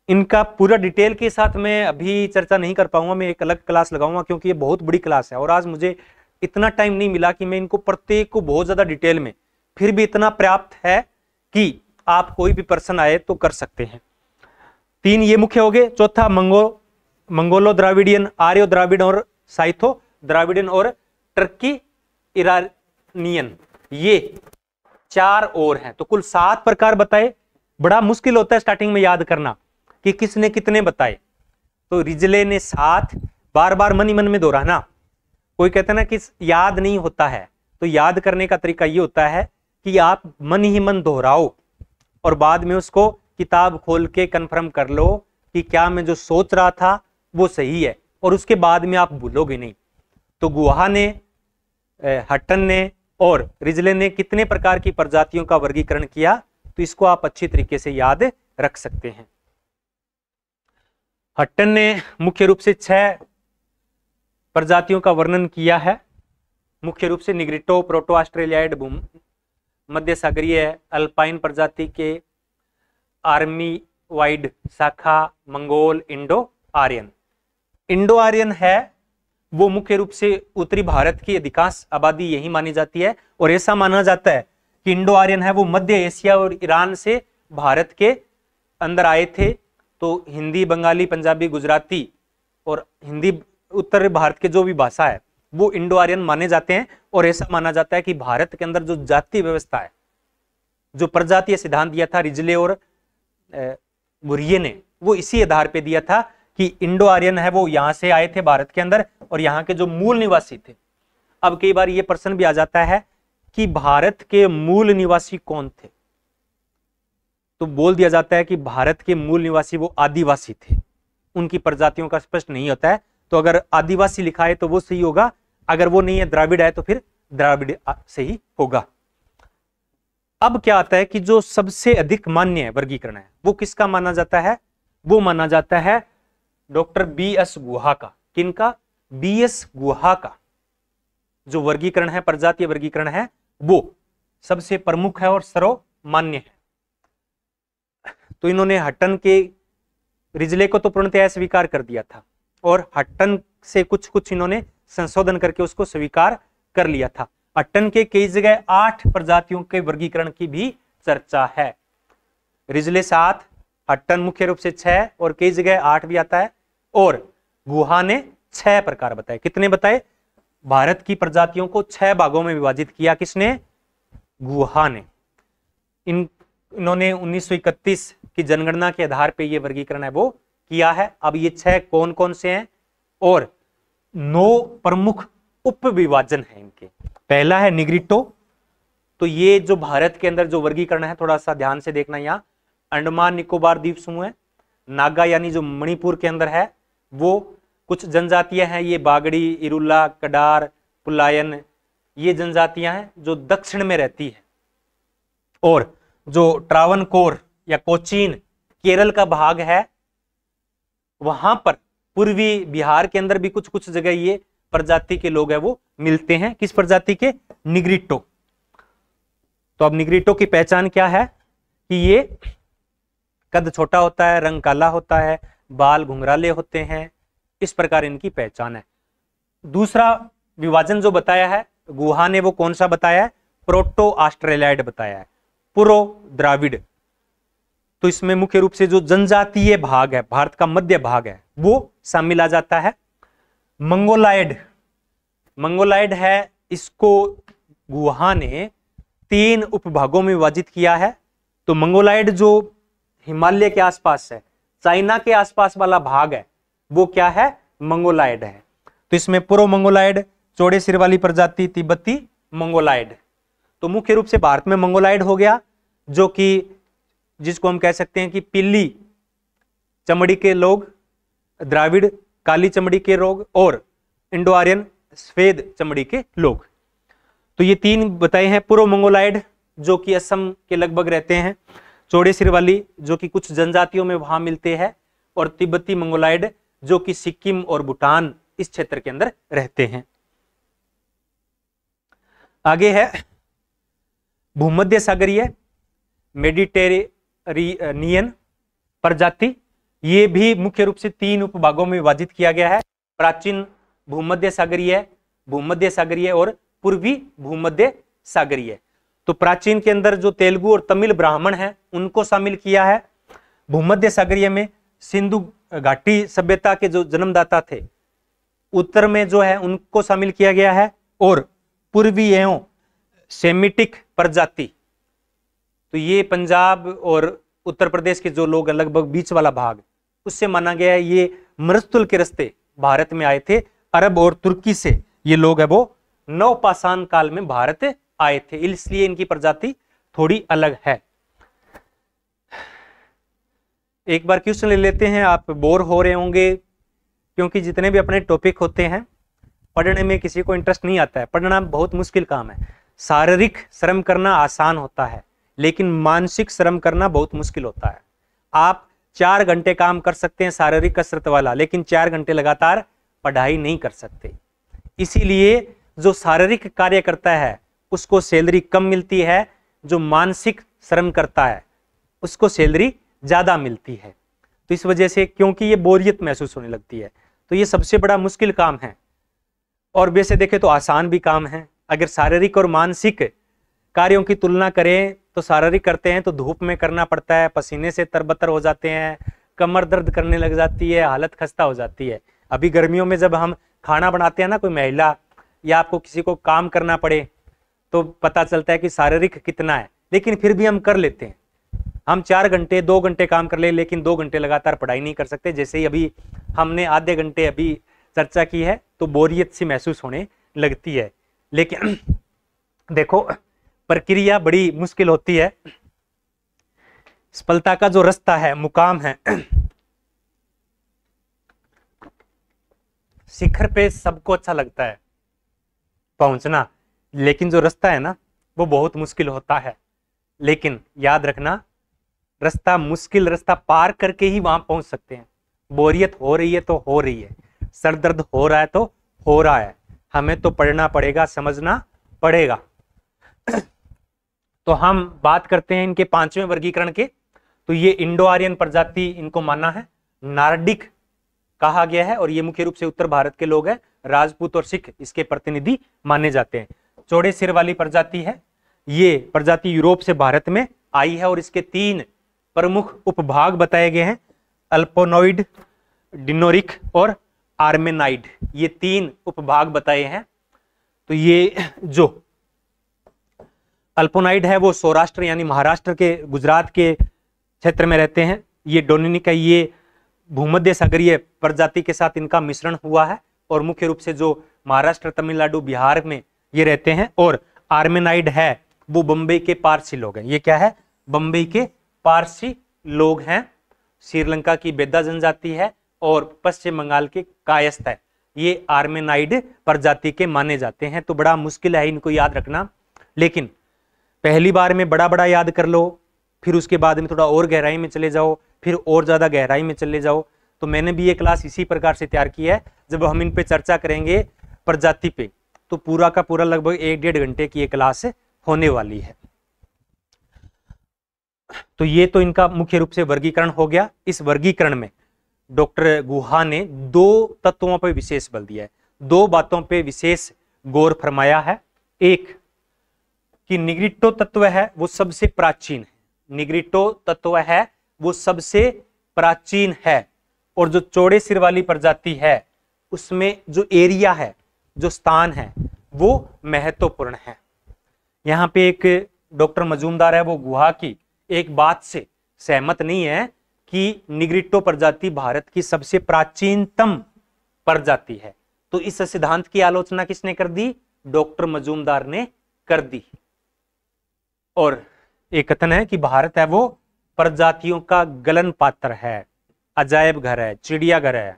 इनका पूरा डिटेल के साथ मैं अभी चर्चा नहीं कर पाऊंगा मैं एक अलग क्लास लगाऊंगा क्योंकि ये बहुत बड़ी क्लास है और आज मुझे इतना टाइम नहीं मिला कि मैं इनको प्रत्येक को बहुत ज़्यादा डिटेल में फिर भी इतना पर्याप्त है कि आप कोई भी पर्सन आए तो कर सकते हैं तीन ये मुख्य हो गए चौथा मंगो मंगोलो द्राविडियन आर्यो द्राविड और साइथो द्राविडियन और टर्की इरानियन ये चार और हैं तो कुल सात प्रकार बताए बड़ा मुश्किल होता है स्टार्टिंग में याद करना कि किसने कितने बताए तो रिजले ने सात बार बार मन ही मन में दोहराना कोई कहते ना कि याद नहीं होता है तो याद करने का तरीका ये होता है कि आप मन ही मन दोहराओ और बाद में उसको किताब खोल के कन्फर्म कर लो कि क्या मैं जो सोच रहा था वो सही है और उसके बाद में आप भूलोगे नहीं तो गुहा ने हट्टन ने और रिजले ने कितने प्रकार की प्रजातियों का वर्गीकरण किया तो इसको आप अच्छी तरीके से याद रख सकते हैं हट्टन ने मुख्य रूप से छह प्रजातियों का वर्णन किया है मुख्य रूप से निग्रिटो प्रोटो ऑस्ट्रेलिया मध्य सागरीय अल्पाइन प्रजाति के आर्मी वाइड शाखा Mongol Indo Aryan Indo Aryan है वो मुख्य रूप से उत्तरी भारत की अधिकांश आबादी यही मानी जाती है और ऐसा माना जाता है कि इंडो आर्यन है वो मध्य एशिया और ईरान से भारत के अंदर आए थे तो हिंदी बंगाली पंजाबी गुजराती और हिंदी उत्तर भारत के जो भी भाषा है वो इंडो आर्यन माने जाते हैं और ऐसा माना जाता है कि भारत के अंदर जो जाति व्यवस्था है जो प्रजातीय सिद्धांत दिया था रिजले और मुरिये ने वो इसी आधार पे दिया था कि इंडो आर्यन है वो यहां से आए थे भारत के अंदर और यहाँ के जो मूल निवासी थे अब कई बार ये प्रश्न भी आ जाता है कि भारत के मूल निवासी कौन थे तो बोल दिया जाता है कि भारत के मूल निवासी वो आदिवासी थे उनकी प्रजातियों का स्पष्ट नहीं होता है तो अगर आदिवासी लिखा है तो वो सही होगा अगर वो नहीं है द्राविड है तो फिर द्राविड सही होगा अब क्या आता है कि जो सबसे अधिक मान्य वर्गीकरण है वो किसका माना जाता है वो माना जाता है डॉक्टर बी एस गुहा का किनका बी एस गुहा का जो वर्गीकरण है प्रजातीय वर्गीकरण है वो सबसे प्रमुख है और सर्वमान्य है तो इन्होंने हट्टन के रिजले को तो पूर्णतया स्वीकार कर दिया था और हट्टन से कुछ कुछ इन्होंने संशोधन करके उसको स्वीकार कर लिया था हट्टन के कई जगह आठ प्रजातियों के वर्गीकरण की भी चर्चा है रिजले सात हट्टन मुख्य रूप से छह और कई जगह आठ भी आता है और गुहा ने छह प्रकार बताए कितने बताए भारत की प्रजातियों को छह भागों में विभाजित किया किसने गुहा ने इन इन्होंने 1931 की जनगणना के आधार पर यह वर्गीकरण है वो किया है अब ये छह कौन कौन से हैं और नौ प्रमुख उप विभाजन है इनके पहला है निग्रिटो तो ये जो भारत के अंदर जो वर्गीकरण है थोड़ा सा ध्यान से देखना यहां अंडमान निकोबार द्वीप समूह है नागा यानी जो मणिपुर के अंदर है वो कुछ जनजातियां हैं ये बागड़ी इरुला कडार पुलायन ये जनजातियां हैं जो दक्षिण में रहती है और जो कोर या कोचीन केरल का भाग है वहां पर पूर्वी बिहार के अंदर भी कुछ कुछ जगह ये प्रजाति के लोग हैं वो मिलते हैं किस प्रजाति के निग्रिटो तो अब निग्रिटो की पहचान क्या है कि ये कद छोटा होता है रंग काला होता है बाल घुंघराले होते हैं इस प्रकार इनकी पहचान है दूसरा विभाजन जो बताया है गुहा ने वो कौन सा बताया है प्रोटो ऑस्ट्रेलियाड बताया है पुरो द्राविड तो इसमें मुख्य रूप से जो जनजातीय भाग है भारत का मध्य भाग है वो शामिल आ जाता है मंगोलाइड मंगोलाइड है इसको गुहा ने तीन उपभागों में विभाजित किया है तो मंगोलाइड जो हिमालय के आसपास है चाइना के आसपास वाला भाग है वो क्या है मंगोलाइड है तो इसमें पूर्व मंगोलाइड चौड़े सिर वाली प्रजाति तिब्बती मंगोलाइड तो मुख्य रूप से भारत में मंगोलाइड हो गया जो कि जिसको हम कह सकते हैं कि पिल्ली चमड़ी के लोग द्राविड़ काली चमड़ी के रोग और इंडो आर्यन सफेद चमड़ी के लोग तो ये तीन बताए हैं पूर्व मंगोलाइड जो कि असम के लगभग रहते हैं चौड़े सिर वाली जो कि कुछ जनजातियों में वहां मिलते हैं और तिब्बती मंगोलाइड जो कि सिक्किम और भूटान इस क्षेत्र के अंदर रहते हैं आगे है भूमध्य सागरीय मेडिटेरियन प्रजाति ये भी मुख्य रूप से तीन उपभागों में विभाजित किया गया है प्राचीन भूमध्य सागरीय भूमध्य सागरीय और पूर्वी भूमध्य सागरीय तो प्राचीन के अंदर जो तेलुगु और तमिल ब्राह्मण हैं उनको शामिल किया है भूमध्य सागरीय में सिंधु घाटी सभ्यता के जो जन्मदाता थे उत्तर में जो है उनको शामिल किया गया है और पूर्वी एवं सेमिटिक प्रजाति तो ये पंजाब और उत्तर प्रदेश के जो लोग लगभग बीच वाला भाग उससे माना गया है ये मृतुल के रस्ते भारत में आए थे अरब और तुर्की से ये लोग है वो नवपाषाण काल में भारत आए थे इसलिए इनकी प्रजाति थोड़ी अलग है एक बार क्वेश्चन ले लेते हैं आप बोर हो रहे होंगे क्योंकि जितने भी अपने टॉपिक होते हैं पढ़ने में किसी को इंटरेस्ट नहीं आता है पढ़ना बहुत मुश्किल काम है शारीरिक श्रम करना आसान होता है लेकिन मानसिक श्रम करना बहुत मुश्किल होता है आप चार घंटे काम कर सकते हैं शारीरिक कसरत वाला लेकिन चार घंटे लगातार पढ़ाई नहीं कर सकते इसीलिए जो शारीरिक कार्य करता है उसको सैलरी कम मिलती है जो मानसिक श्रम करता है उसको सैलरी ज़्यादा मिलती है तो इस वजह से क्योंकि ये बोरियत महसूस होने लगती है तो ये सबसे बड़ा मुश्किल काम है और वैसे देखें तो आसान भी काम है अगर शारीरिक और मानसिक कार्यों की तुलना करें तो शारीरिक करते हैं तो धूप में करना पड़ता है पसीने से तरबतर हो जाते हैं कमर दर्द करने लग जाती है हालत खस्ता हो जाती है अभी गर्मियों में जब हम खाना बनाते हैं ना कोई महिला या आपको किसी को काम करना पड़े तो पता चलता है कि शारीरिक कितना है लेकिन फिर भी हम कर लेते हैं हम चार घंटे दो घंटे काम कर ले लेकिन दो घंटे लगातार पढ़ाई नहीं कर सकते जैसे ही अभी हमने आधे घंटे अभी चर्चा की है तो बोरियत सी महसूस होने लगती है लेकिन देखो प्रक्रिया बड़ी मुश्किल होती है सफलता का जो रास्ता है मुकाम है शिखर पे सबको अच्छा लगता है पहुंचना लेकिन जो रास्ता है ना वो बहुत मुश्किल होता है लेकिन याद रखना रास्ता मुश्किल रास्ता पार करके ही वहां पहुंच सकते हैं बोरियत हो रही है तो हो रही है सर दर्द हो रहा है तो हो रहा है हमें तो पढ़ना पड़ेगा समझना पड़ेगा तो हम बात करते हैं इनके पांचवें वर्गीकरण के तो ये इंडो आर्यन प्रजाति इनको माना है नार्डिक कहा गया है और ये मुख्य रूप से उत्तर भारत के लोग हैं राजपूत और सिख इसके प्रतिनिधि माने जाते हैं चौड़े सिर वाली प्रजाति है ये प्रजाति यूरोप से भारत में आई है और इसके तीन प्रमुख उपभाग बताए गए हैं अल्पोनोइड डिनोरिक और आर्मेनाइड ये तीन उपभाग बताए हैं तो ये जो अल्पोनाइड है वो सौराष्ट्र यानी महाराष्ट्र के गुजरात के क्षेत्र में रहते हैं ये डोमिनिक है ये भूमध्य सागरीय प्रजाति के साथ इनका मिश्रण हुआ है और मुख्य रूप से जो महाराष्ट्र तमिलनाडु बिहार में ये रहते हैं और आर्मेनाइड है वो बम्बई के पारसी लोग हैं ये क्या है बम्बई के पारसी लोग हैं श्रीलंका की बेदा जनजाति है और पश्चिम बंगाल के कायस्थ है ये आर्मेनाइड प्रजाति के माने जाते हैं तो बड़ा मुश्किल है इनको याद रखना लेकिन पहली बार में बड़ा बड़ा याद कर लो फिर उसके बाद में थोड़ा और गहराई में चले जाओ फिर और ज़्यादा गहराई में चले जाओ तो मैंने भी ये क्लास इसी प्रकार से तैयार की है जब हम इन पे चर्चा करेंगे प्रजाति पे तो पूरा का पूरा लगभग एक डेढ़ घंटे की ये क्लास होने वाली है तो ये तो इनका मुख्य रूप से वर्गीकरण हो गया इस वर्गीकरण में डॉक्टर गुहा ने दो तत्वों पर विशेष बल दिया है दो बातों पर विशेष गौर फरमाया है एक कि निगरिटो तत्व है वो सबसे प्राचीन है निगरिटो तत्व है वो सबसे प्राचीन है और जो चौड़े सिर वाली प्रजाति है उसमें जो एरिया है जो स्थान है वो महत्वपूर्ण है यहाँ पे एक डॉक्टर मजूमदार है वो गुहा की एक बात से सहमत नहीं है कि निग्रिटो प्रजाति भारत की सबसे प्राचीनतम प्रजाति है तो इस सिद्धांत की आलोचना किसने कर दी डॉक्टर मजूमदार ने कर दी और एक कथन है कि भारत है वो प्रजातियों का गलन पात्र है अजायब घर है चिड़ियाघर है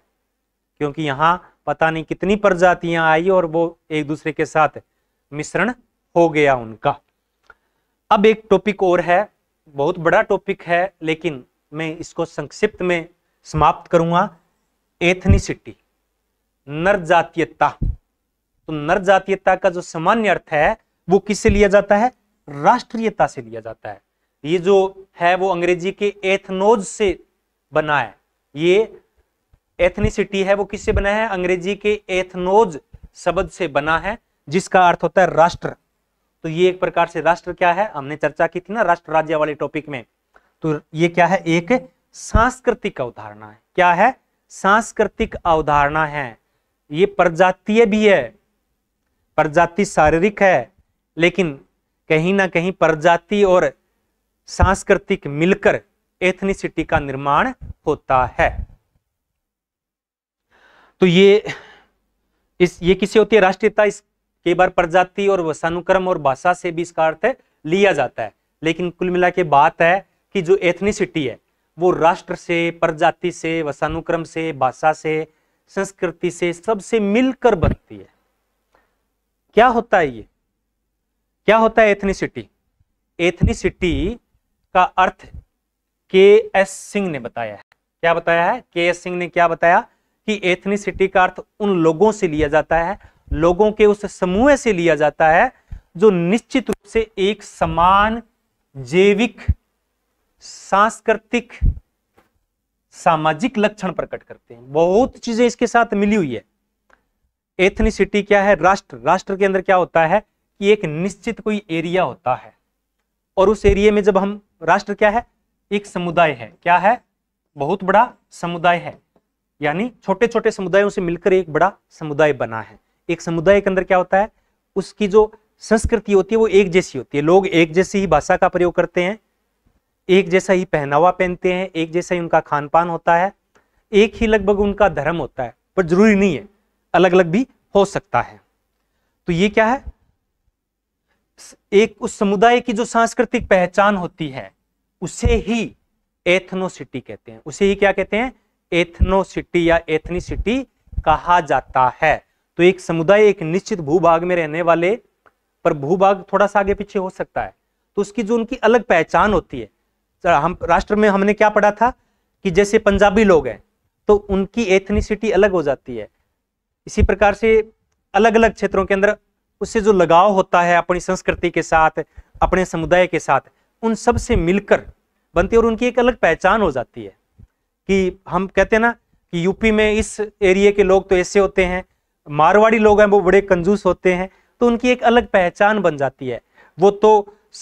क्योंकि यहां पता नहीं कितनी प्रजातियां आई और वो एक दूसरे के साथ मिश्रण हो गया उनका अब एक टॉपिक और है बहुत बड़ा टॉपिक है लेकिन मैं इसको संक्षिप्त में समाप्त करूंगा एथनिसिटी नरजातीयता तो नरजातीयता का जो सामान्य अर्थ है वो किससे लिया जाता है राष्ट्रीयता से लिया जाता है ये जो है वो अंग्रेजी के एथनोज से बना है ये एथनिसिटी है वो किससे बना है अंग्रेजी के एथनोज शब्द से बना है जिसका अर्थ होता है राष्ट्र तो ये एक प्रकार से राष्ट्र क्या है हमने चर्चा की थी ना राष्ट्र राज्य वाले टॉपिक में तो ये क्या है एक सांस्कृतिक अवधारणा है क्या है सांस्कृतिक अवधारणा है ये प्रजातीय भी है प्रजाति शारीरिक है लेकिन कहीं ना कहीं प्रजाति और सांस्कृतिक मिलकर एथनिसिटी का निर्माण होता है तो ये इस ये किसे होती है राष्ट्रीयता इस कई बार प्रजाति और वसानुक्रम और भाषा से भी इसका अर्थ लिया जाता है लेकिन कुल मिला के बात है कि जो एथनिसिटी है वो राष्ट्र से प्रजाति से वसानुक्रम से भाषा से संस्कृति से सबसे मिलकर बनती है क्या होता है ये क्या होता है एथनिसिटी एथनिसिटी का अर्थ के एस सिंह ने बताया है क्या बताया है के एस सिंह ने क्या बताया कि एथनिसिटी का अर्थ उन लोगों से लिया जाता है लोगों के उस समूह से लिया जाता है जो निश्चित रूप से एक समान जैविक सांस्कृतिक सामाजिक लक्षण प्रकट करते हैं बहुत चीजें इसके साथ मिली हुई है एथनिसिटी क्या है राष्ट्र राष्ट्र के अंदर क्या होता है कि एक निश्चित कोई एरिया होता है और उस एरिया में जब हम राष्ट्र क्या है एक समुदाय है क्या है बहुत बड़ा समुदाय है यानी छोटे छोटे समुदायों से मिलकर एक बड़ा समुदाय बना है एक समुदाय के अंदर क्या होता है उसकी जो संस्कृति होती है वो एक जैसी होती है लोग एक जैसी ही भाषा का प्रयोग करते हैं एक जैसा ही पहनावा पहनते हैं एक जैसा ही उनका खान पान होता है एक ही लगभग उनका धर्म होता है पर जरूरी नहीं है अलग अलग भी हो सकता है तो ये क्या है एक उस समुदाय की जो सांस्कृतिक पहचान होती है उसे ही एथनोसिटी कहते हैं उसे ही क्या कहते हैं एथनोसिटी या एथनीसिटी कहा जाता है तो एक समुदाय एक निश्चित भूभाग में रहने वाले पर भूभाग थोड़ा सा आगे पीछे हो सकता है तो उसकी जो उनकी अलग पहचान होती है तो हम राष्ट्र में हमने क्या पढ़ा था कि जैसे पंजाबी लोग हैं तो उनकी एथनीसिटी अलग हो जाती है इसी प्रकार से अलग अलग क्षेत्रों के अंदर उससे जो लगाव होता है अपनी संस्कृति के साथ अपने समुदाय के साथ उन सब से मिलकर बनती है और उनकी एक अलग पहचान हो जाती है कि हम कहते हैं ना कि यूपी में इस एरिए के लोग तो ऐसे होते हैं मारवाड़ी लोग हैं वो बड़े कंजूस होते हैं तो उनकी एक अलग पहचान बन जाती है वो तो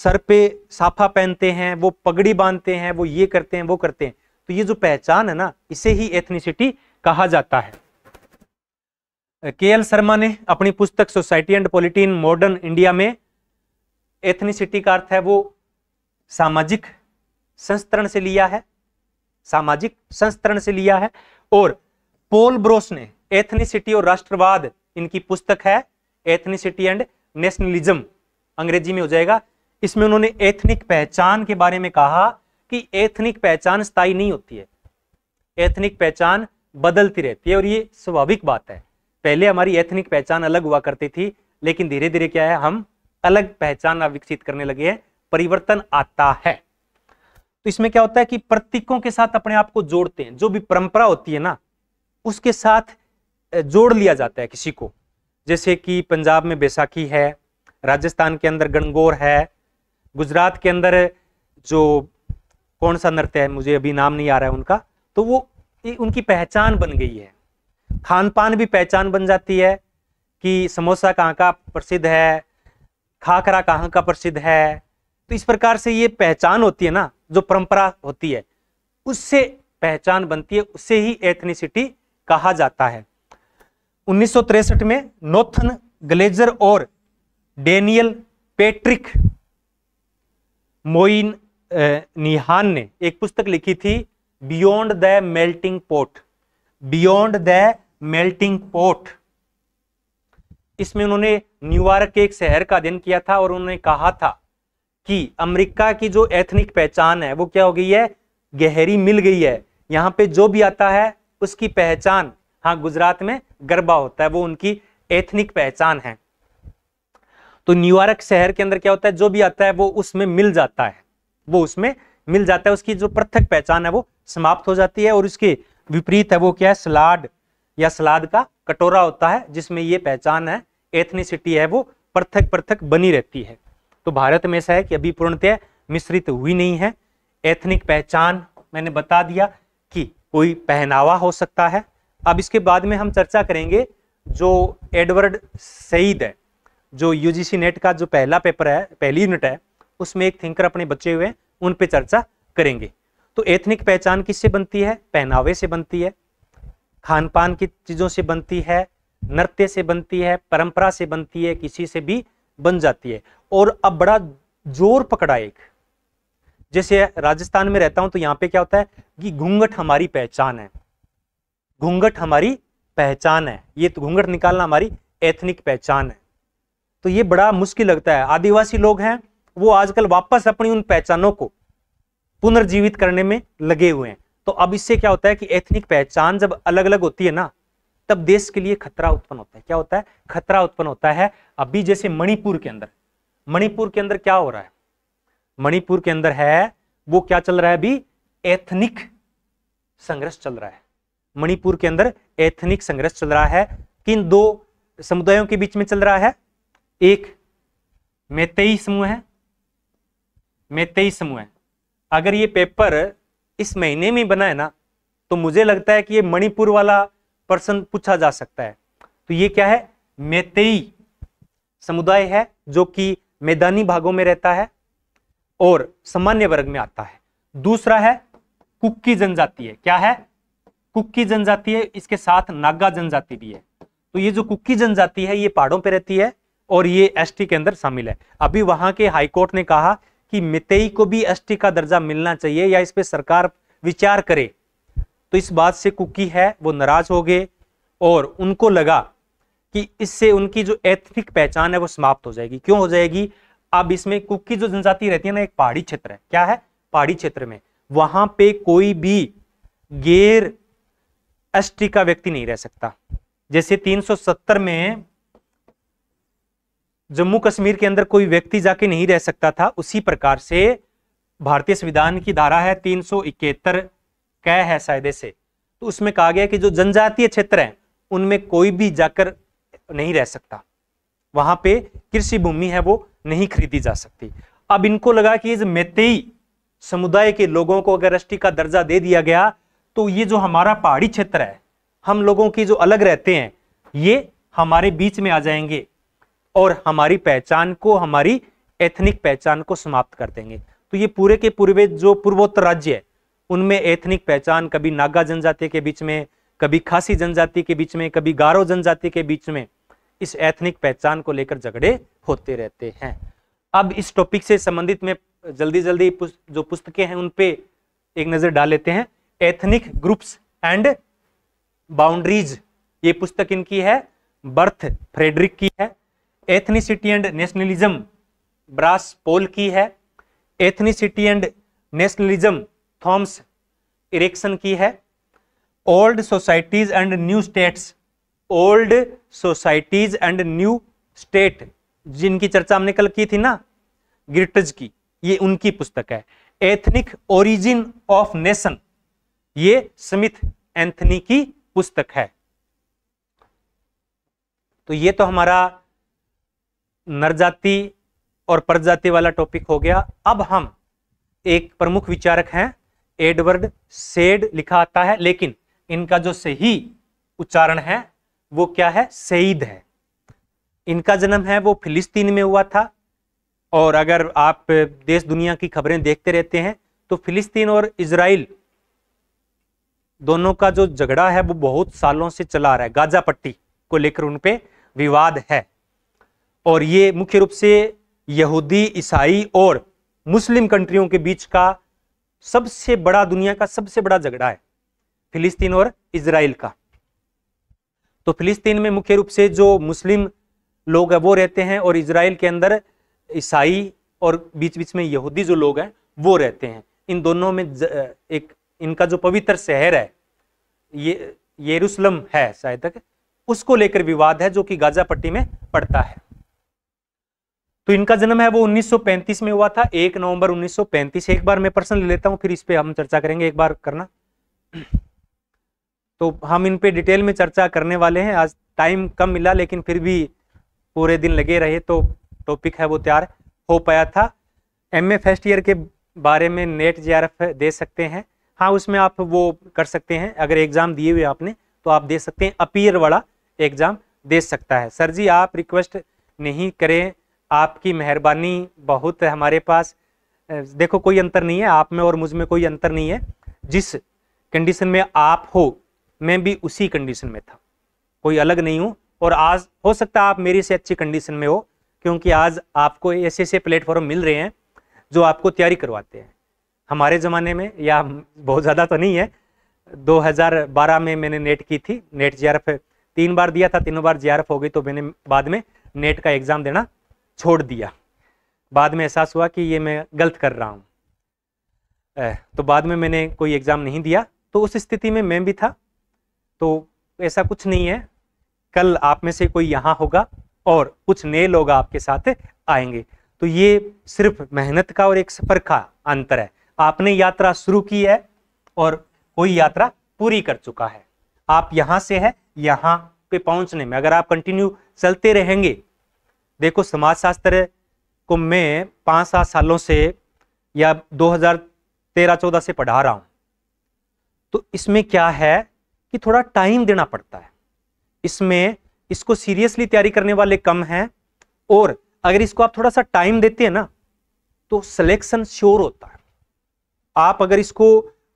सर पे साफा पहनते हैं वो पगड़ी बांधते हैं वो ये करते हैं वो करते हैं तो ये जो पहचान है ना इसे ही एथनिसिटी कहा जाता है के एल शर्मा ने अपनी पुस्तक society and polity in modern India में एथनिसिटी का अर्थ है वो सामाजिक संस्तरण से लिया है सामाजिक संस्करण से लिया है और पोल ब्रोस ने एथनिसिटी और राष्ट्रवाद इनकी पुस्तक है एथनिसिटी एंड नेशनलिज्म अंग्रेजी में हो जाएगा इसमें उन्होंने एथनिक पहचान के बारे में कहा कि एथनिक पहचान स्थायी नहीं होती है एथनिक पहचान बदलती रहती है और ये स्वाभाविक बात है पहले हमारी एथनिक पहचान अलग हुआ करती थी लेकिन धीरे धीरे क्या है हम अलग पहचान विकसित करने लगे हैं परिवर्तन आता है तो इसमें क्या होता है कि प्रतीकों के साथ अपने आप को जोड़ते हैं जो भी परंपरा होती है ना उसके साथ जोड़ लिया जाता है किसी को जैसे कि पंजाब में बैसाखी है राजस्थान के अंदर गणगौर है गुजरात के अंदर जो कौन सा नृत्य है मुझे अभी नाम नहीं आ रहा है उनका तो वो उनकी पहचान बन गई है खान पान भी पहचान बन जाती है कि समोसा कहाँ का प्रसिद्ध है खाखरा कहाँ का प्रसिद्ध है तो इस प्रकार से ये पहचान होती है ना जो परंपरा होती है उससे पहचान बनती है उसे ही एथनिसिटी कहा जाता है उन्नीस में नोथन ग्लेजर और डेनियल पेट्रिक मोइन निहान ने एक पुस्तक लिखी थी beyond the melting pot beyond the melting pot इसमें उन्होंने न्यूयॉर्क के एक शहर का अध्ययन किया था और उन्होंने कहा था कि अमेरिका की जो एथनिक पहचान है वो क्या हो गई है गहरी मिल गई है यहाँ पे जो भी आता है उसकी पहचान हाँ गुजरात में गरबा होता है वो उनकी एथनिक पहचान है तो न्यूयॉर्क शहर के अंदर क्या होता है जो भी आता है वो उसमें मिल जाता है वो उसमें मिल जाता है उसकी जो पृथक पहचान है वो समाप्त हो जाती है और उसके विपरीत है वो क्या है सलाड या सलाद का कटोरा होता है जिसमें ये पहचान है एथनिसिटी है वो पृथक पृथक बनी रहती है तो भारत में ऐसा है कि अभी पूर्णतः मिश्रित हुई नहीं है एथनिक पहचान मैंने बता दिया कि कोई पहनावा हो सकता है अब इसके बाद में हम चर्चा करेंगे जो एडवर्ड सईद है जो यूजीसी नेट का जो पहला पेपर है पहली यूनिट है उसमें एक थिंकर अपने बच्चे हुए उन पे चर्चा करेंगे तो एथनिक पहचान किससे बनती है पहनावे से बनती है खान पान की चीज़ों से बनती है नृत्य से बनती है परंपरा से बनती है किसी से भी बन जाती है और अब बड़ा जोर पकड़ा एक जैसे राजस्थान में रहता हूं तो यहां पे क्या होता है कि घूंघट हमारी पहचान है घूंघट हमारी पहचान है ये तो घूंघट निकालना हमारी एथनिक पहचान है तो ये बड़ा मुश्किल लगता है आदिवासी लोग हैं वो आजकल वापस अपनी उन पहचानों को पुनर्जीवित करने में लगे हुए हैं तो अब इससे क्या होता है कि एथनिक पहचान जब अलग अलग होती है ना तब देश के लिए खतरा उत्पन्न होता है क्या होता है खतरा उत्पन्न होता है अभी जैसे मणिपुर के अंदर मणिपुर के अंदर क्या हो रहा है मणिपुर के अंदर है वो क्या चल रहा है अभी एथनिक संघर्ष चल रहा है मणिपुर के अंदर एथनिक संघर्ष चल रहा है किन दो समुदायों के बीच में चल रहा है एक मेतई समूह है मेतई समूह है अगर ये पेपर इस महीने में बना है ना तो मुझे लगता है कि ये मणिपुर वाला प्रश्न पूछा जा सकता है तो ये क्या है मेतई समुदाय है जो कि मैदानी भागों में रहता है और सामान्य वर्ग में आता है दूसरा है कुकी जनजाति है क्या है कुकी जनजाति है इसके साथ नागा जनजाति भी है तो ये जो कुकी जनजाति है ये पहाड़ों पर रहती है और ये एसटी के अंदर शामिल है अभी वहां के हाईकोर्ट ने कहा कि मितई को भी एसटी का दर्जा मिलना चाहिए या इस पर सरकार विचार करे तो इस बात से कुकी है वो नाराज हो गए और उनको लगा कि इससे उनकी जो एथनिक पहचान है वो समाप्त हो जाएगी क्यों हो जाएगी अब इसमें कुक की जो जनजाति रहती है ना एक पहाड़ी क्षेत्र है क्या है पहाड़ी क्षेत्र में वहां पे कोई भी गैर एसटी का व्यक्ति नहीं रह सकता जैसे 370 में जम्मू कश्मीर के अंदर कोई व्यक्ति जाके नहीं रह सकता था उसी प्रकार से भारतीय संविधान की धारा है तीन सौ इकहत्तर कह है शायद से तो उसमें कहा गया कि जो जनजातीय क्षेत्र है उनमें कोई भी जाकर नहीं रह सकता वहां पे कृषि भूमि है वो नहीं खरीदी जा सकती अब इनको लगा कि इस मेतेई समुदाय के लोगों को अगर एस का दर्जा दे दिया गया तो ये जो हमारा पहाड़ी क्षेत्र है हम लोगों की जो अलग रहते हैं ये हमारे बीच में आ जाएंगे और हमारी पहचान को हमारी एथनिक पहचान को समाप्त कर देंगे तो ये पूरे के पूर्वे जो पूर्वोत्तर राज्य है उनमें एथनिक पहचान कभी नागा जनजाति के बीच में कभी खासी जनजाति के बीच में कभी गारो जनजाति के बीच में इस एथनिक पहचान को लेकर झगड़े होते रहते हैं अब इस टॉपिक से संबंधित में जल्दी जल्दी पुस्त, जो पुस्तकें हैं उन पे एक नज़र डाल लेते हैं एथनिक ग्रुप्स एंड बाउंड्रीज ये पुस्तक इनकी है बर्थ फ्रेडरिक की है ethnicity and nationalism Brass Paul की है ethnicity and nationalism Thomas Eriksen की है old societies and new states old societies and new state जिनकी चर्चा हमने कल की थी ना ग्रिटज की ये उनकी पुस्तक है एथनिक ओरिजिन ऑफ नेशन ये स्मिथ एंथनी की पुस्तक है तो ये तो हमारा नरजाति और प्रजाति वाला टॉपिक हो गया अब हम एक प्रमुख विचारक हैं एडवर्ड सेड लिखा आता है लेकिन इनका जो सही उच्चारण है वो क्या है सईद है इनका जन्म है वो फिलिस्तीन में हुआ था और अगर आप देश दुनिया की खबरें देखते रहते हैं तो फिलिस्तीन और इसराइल दोनों का जो झगड़ा है वो बहुत सालों से चला आ रहा है गाजा पट्टी को लेकर उन पर विवाद है और ये मुख्य रूप से यहूदी ईसाई और मुस्लिम कंट्रियों के बीच का सबसे बड़ा दुनिया का सबसे बड़ा झगड़ा है फिलिस्तीन और इसराइल का तो फिलिस्तीन में मुख्य रूप से जो मुस्लिम लोग हैं वो रहते हैं और इसराइल के अंदर ईसाई और बीच बीच में यहूदी जो लोग हैं वो रहते हैं इन दोनों में एक इनका जो पवित्र शहर है ये यरूशलम है शायद तक उसको लेकर विवाद है जो कि गाजा पट्टी में पड़ता है तो इनका जन्म है वो 1935 में हुआ था एक नवंबर 1935 एक बार मैं प्रश्न ले लेता हूं फिर इस पे हम चर्चा करेंगे एक बार करना तो हम इन पे डिटेल में चर्चा करने वाले हैं आज टाइम कम मिला लेकिन फिर भी पूरे दिन लगे रहे तो टॉपिक है वो तैयार हो पाया था एम ए फर्स्ट ईयर के बारे में नेट जे दे सकते हैं हाँ उसमें आप वो कर सकते हैं अगर एग्ज़ाम दिए हुए आपने तो आप दे सकते हैं अपीयर वाला एग्ज़ाम दे सकता है सर जी आप रिक्वेस्ट नहीं करें आपकी मेहरबानी बहुत है हमारे पास देखो कोई अंतर नहीं है आप में और मुझ में कोई अंतर नहीं है जिस कंडीशन में आप हो मैं भी उसी कंडीशन में था कोई अलग नहीं हूँ और आज हो सकता है आप मेरी से अच्छी कंडीशन में हो क्योंकि आज आपको ऐसे ऐसे प्लेटफॉर्म मिल रहे हैं जो आपको तैयारी करवाते हैं हमारे ज़माने में या बहुत ज़्यादा तो नहीं है 2012 में मैंने नेट की थी नेट जे तीन बार दिया था तीनों बार जे हो गई तो मैंने बाद में नेट का एग्ज़ाम देना छोड़ दिया बाद में एहसास हुआ कि ये मैं गलत कर रहा हूँ तो बाद में मैंने कोई एग्ज़ाम नहीं दिया तो उस स्थिति में मैं भी था तो ऐसा कुछ नहीं है कल आप में से कोई यहाँ होगा और कुछ नए लोग आपके साथ आएंगे तो ये सिर्फ मेहनत का और एक सफर का अंतर है आपने यात्रा शुरू की है और कोई यात्रा पूरी कर चुका है आप यहाँ से है यहाँ पे पहुंचने में अगर आप कंटिन्यू चलते रहेंगे देखो समाजशास्त्र को मैं पाँच सात सालों से या 2013-14 से पढ़ा रहा हूँ तो इसमें क्या है कि थोड़ा टाइम देना पड़ता है इसमें इसको सीरियसली तैयारी करने वाले कम हैं और अगर इसको आप थोड़ा सा टाइम देते हैं ना तो सिलेक्शन श्योर होता है आप अगर इसको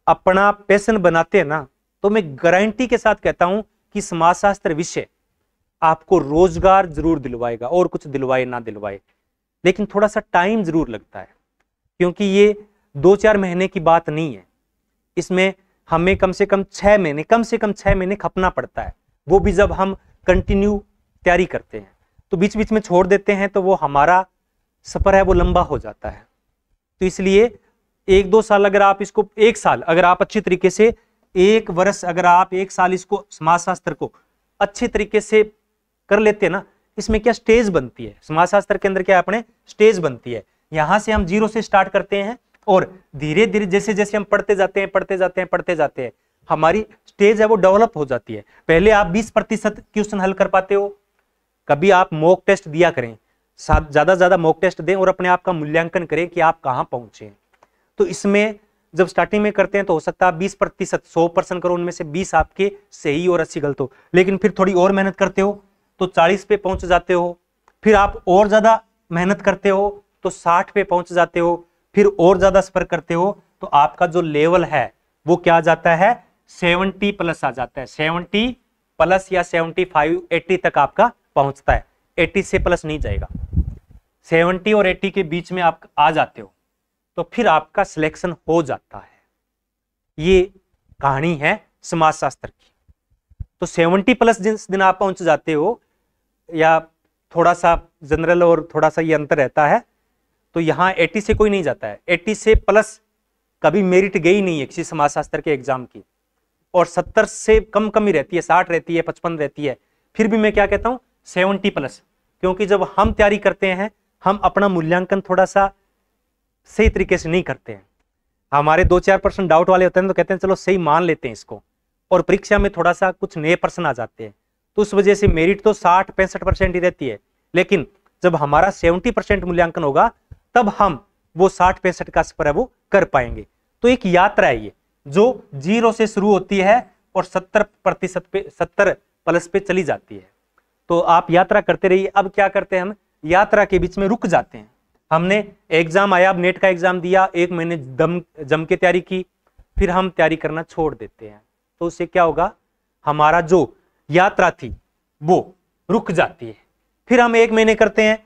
अपना पैसन बनाते हैं ना तो मैं गारंटी के साथ कहता हूं कि समाजशास्त्र विषय आपको रोजगार जरूर दिलवाएगा और कुछ दिलवाए ना दिलवाए लेकिन थोड़ा सा टाइम जरूर लगता है क्योंकि ये दो चार महीने की बात नहीं है इसमें हमें कम से कम छः महीने कम से कम छः महीने खपना पड़ता है वो भी जब हम कंटिन्यू तैयारी करते हैं तो बीच बीच में छोड़ देते हैं तो वो हमारा सफ़र है वो लंबा हो जाता है तो इसलिए एक दो साल अगर आप इसको एक साल अगर आप अच्छे तरीके से एक वर्ष अगर आप एक साल इसको समाजशास्त्र को अच्छे तरीके से कर लेते हैं ना इसमें क्या स्टेज बनती है समाजशास्त्र के अंदर क्या अपने स्टेज बनती है यहाँ से हम जीरो से स्टार्ट करते हैं और धीरे धीरे जैसे जैसे हम पढ़ते जाते हैं पढ़ते जाते हैं पढ़ते जाते हैं हमारी स्टेज है वो डेवलप हो जाती है पहले आप 20 प्रतिशत क्वेश्चन हल कर पाते हो कभी आप मॉक टेस्ट दिया करें ज़्यादा ज़्यादा मॉक टेस्ट दें और अपने आप का मूल्यांकन करें कि आप कहाँ पहुंचे तो इसमें जब स्टार्टिंग में करते हैं तो हो सकता है बीस प्रतिशत सौ परसेंट करो उनमें से बीस आपके सही और अच्छी गलत हो लेकिन फिर थोड़ी और मेहनत करते हो तो चालीस पे पहुंच जाते हो फिर आप और ज़्यादा मेहनत करते हो तो साठ पे पहुंच जाते हो फिर और ज़्यादा स्पर करते हो तो आपका जो लेवल है वो क्या जाता है 70 प्लस आ जाता है 70 प्लस या 75 80 तक आपका पहुंचता है 80 से प्लस नहीं जाएगा 70 और 80 के बीच में आप आ जाते हो तो फिर आपका सिलेक्शन हो जाता है ये कहानी है समाजशास्त्र की तो 70 प्लस जिस दिन आप पहुंच जाते हो या थोड़ा सा जनरल और थोड़ा सा ये अंतर रहता है तो यहाँ 80 से कोई नहीं जाता है 80 से प्लस कभी मेरिट गई नहीं है किसी समाजशास्त्र के एग्जाम की और 70 से कम कमी रहती है 60 रहती है 55 रहती है फिर भी मैं क्या कहता हूँ 70 प्लस क्योंकि जब हम तैयारी करते हैं हम अपना मूल्यांकन थोड़ा सा सही तरीके से नहीं करते हैं हमारे दो चार परसेंट डाउट वाले होते हैं तो कहते हैं चलो सही मान लेते हैं इसको और परीक्षा में थोड़ा सा कुछ नए प्रश्न आ जाते हैं तो उस वजह से मेरिट तो साठ पैंसठ परसेंट ही रहती है लेकिन जब हमारा सेवेंटी परसेंट मूल्यांकन होगा तब हम वो साठ पैंसठ का सफर है वो कर पाएंगे तो एक यात्रा है ये जो जीरो से शुरू होती है और सत्तर प्रतिशत पे सत्तर प्लस पे चली जाती है तो आप यात्रा करते रहिए अब क्या करते हैं हम यात्रा के बीच में रुक जाते हैं हमने एग्जाम आया अब नेट का एग्जाम दिया एक महीने दम जम के तैयारी की फिर हम तैयारी करना छोड़ देते हैं तो उससे क्या होगा हमारा जो यात्रा थी वो रुक जाती है फिर हम एक महीने करते हैं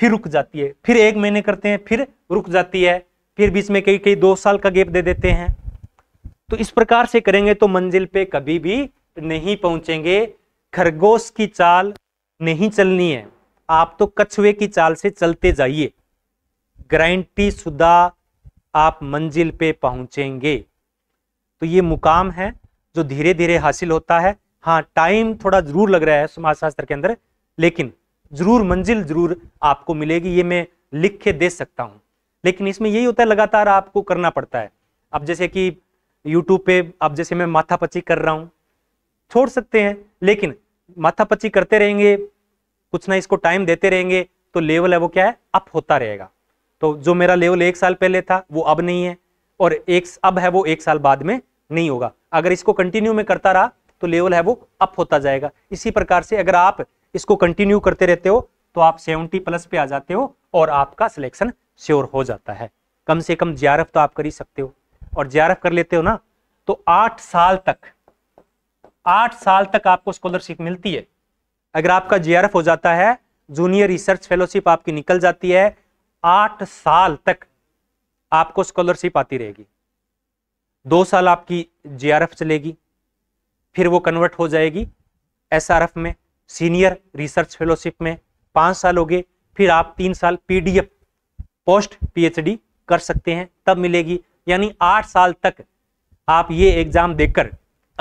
फिर रुक जाती है फिर एक महीने करते हैं फिर रुक जाती है फिर बीच में कई कई दो साल का गैप दे देते हैं तो इस प्रकार से करेंगे तो मंजिल पे कभी भी नहीं पहुंचेंगे खरगोश की चाल नहीं चलनी है आप तो कछुए की चाल से चलते जाइए ग्रंटी शुदा आप मंजिल पे पहुंचेंगे तो ये मुकाम है जो धीरे धीरे हासिल होता है हाँ टाइम थोड़ा जरूर लग रहा है समाजशास्त्र के अंदर लेकिन ज़रूर मंजिल ज़रूर आपको मिलेगी ये मैं लिख के दे सकता हूँ लेकिन इसमें यही होता है लगातार आपको करना पड़ता है अब जैसे कि यूट्यूब पे अब जैसे मैं माथापच्ची कर रहा हूँ छोड़ सकते हैं लेकिन माथापच्ची करते रहेंगे कुछ ना इसको टाइम देते रहेंगे तो लेवल है वो क्या है अप होता रहेगा तो जो मेरा लेवल एक साल पहले था वो अब नहीं है और एक अब है वो एक साल बाद में नहीं होगा अगर इसको कंटिन्यू में करता रहा तो लेवल है वो अप होता जाएगा इसी प्रकार से अगर आप इसको कंटिन्यू करते रहते हो तो आप 70 प्लस पे आ जाते हो और आपका सिलेक्शन श्योर हो जाता है कम से कम जियारफ तो आप कर ही सकते हो और जियारफ कर लेते हो ना तो आठ साल तक आठ साल तक आपको स्कॉलरशिप मिलती है अगर आपका जीआरएफ हो जाता है जूनियर रिसर्च फेलोशिप आपकी निकल जाती है आठ साल तक आपको स्कॉलरशिप आती रहेगी दो साल आपकी जीआरएफ चलेगी फिर वो कन्वर्ट हो जाएगी एसआरएफ में सीनियर रिसर्च फेलोशिप में पाँच साल हो गए फिर आप तीन साल पीडीएफ पोस्ट पीएचडी कर सकते हैं तब मिलेगी यानी आठ साल तक आप ये एग्ज़ाम देकर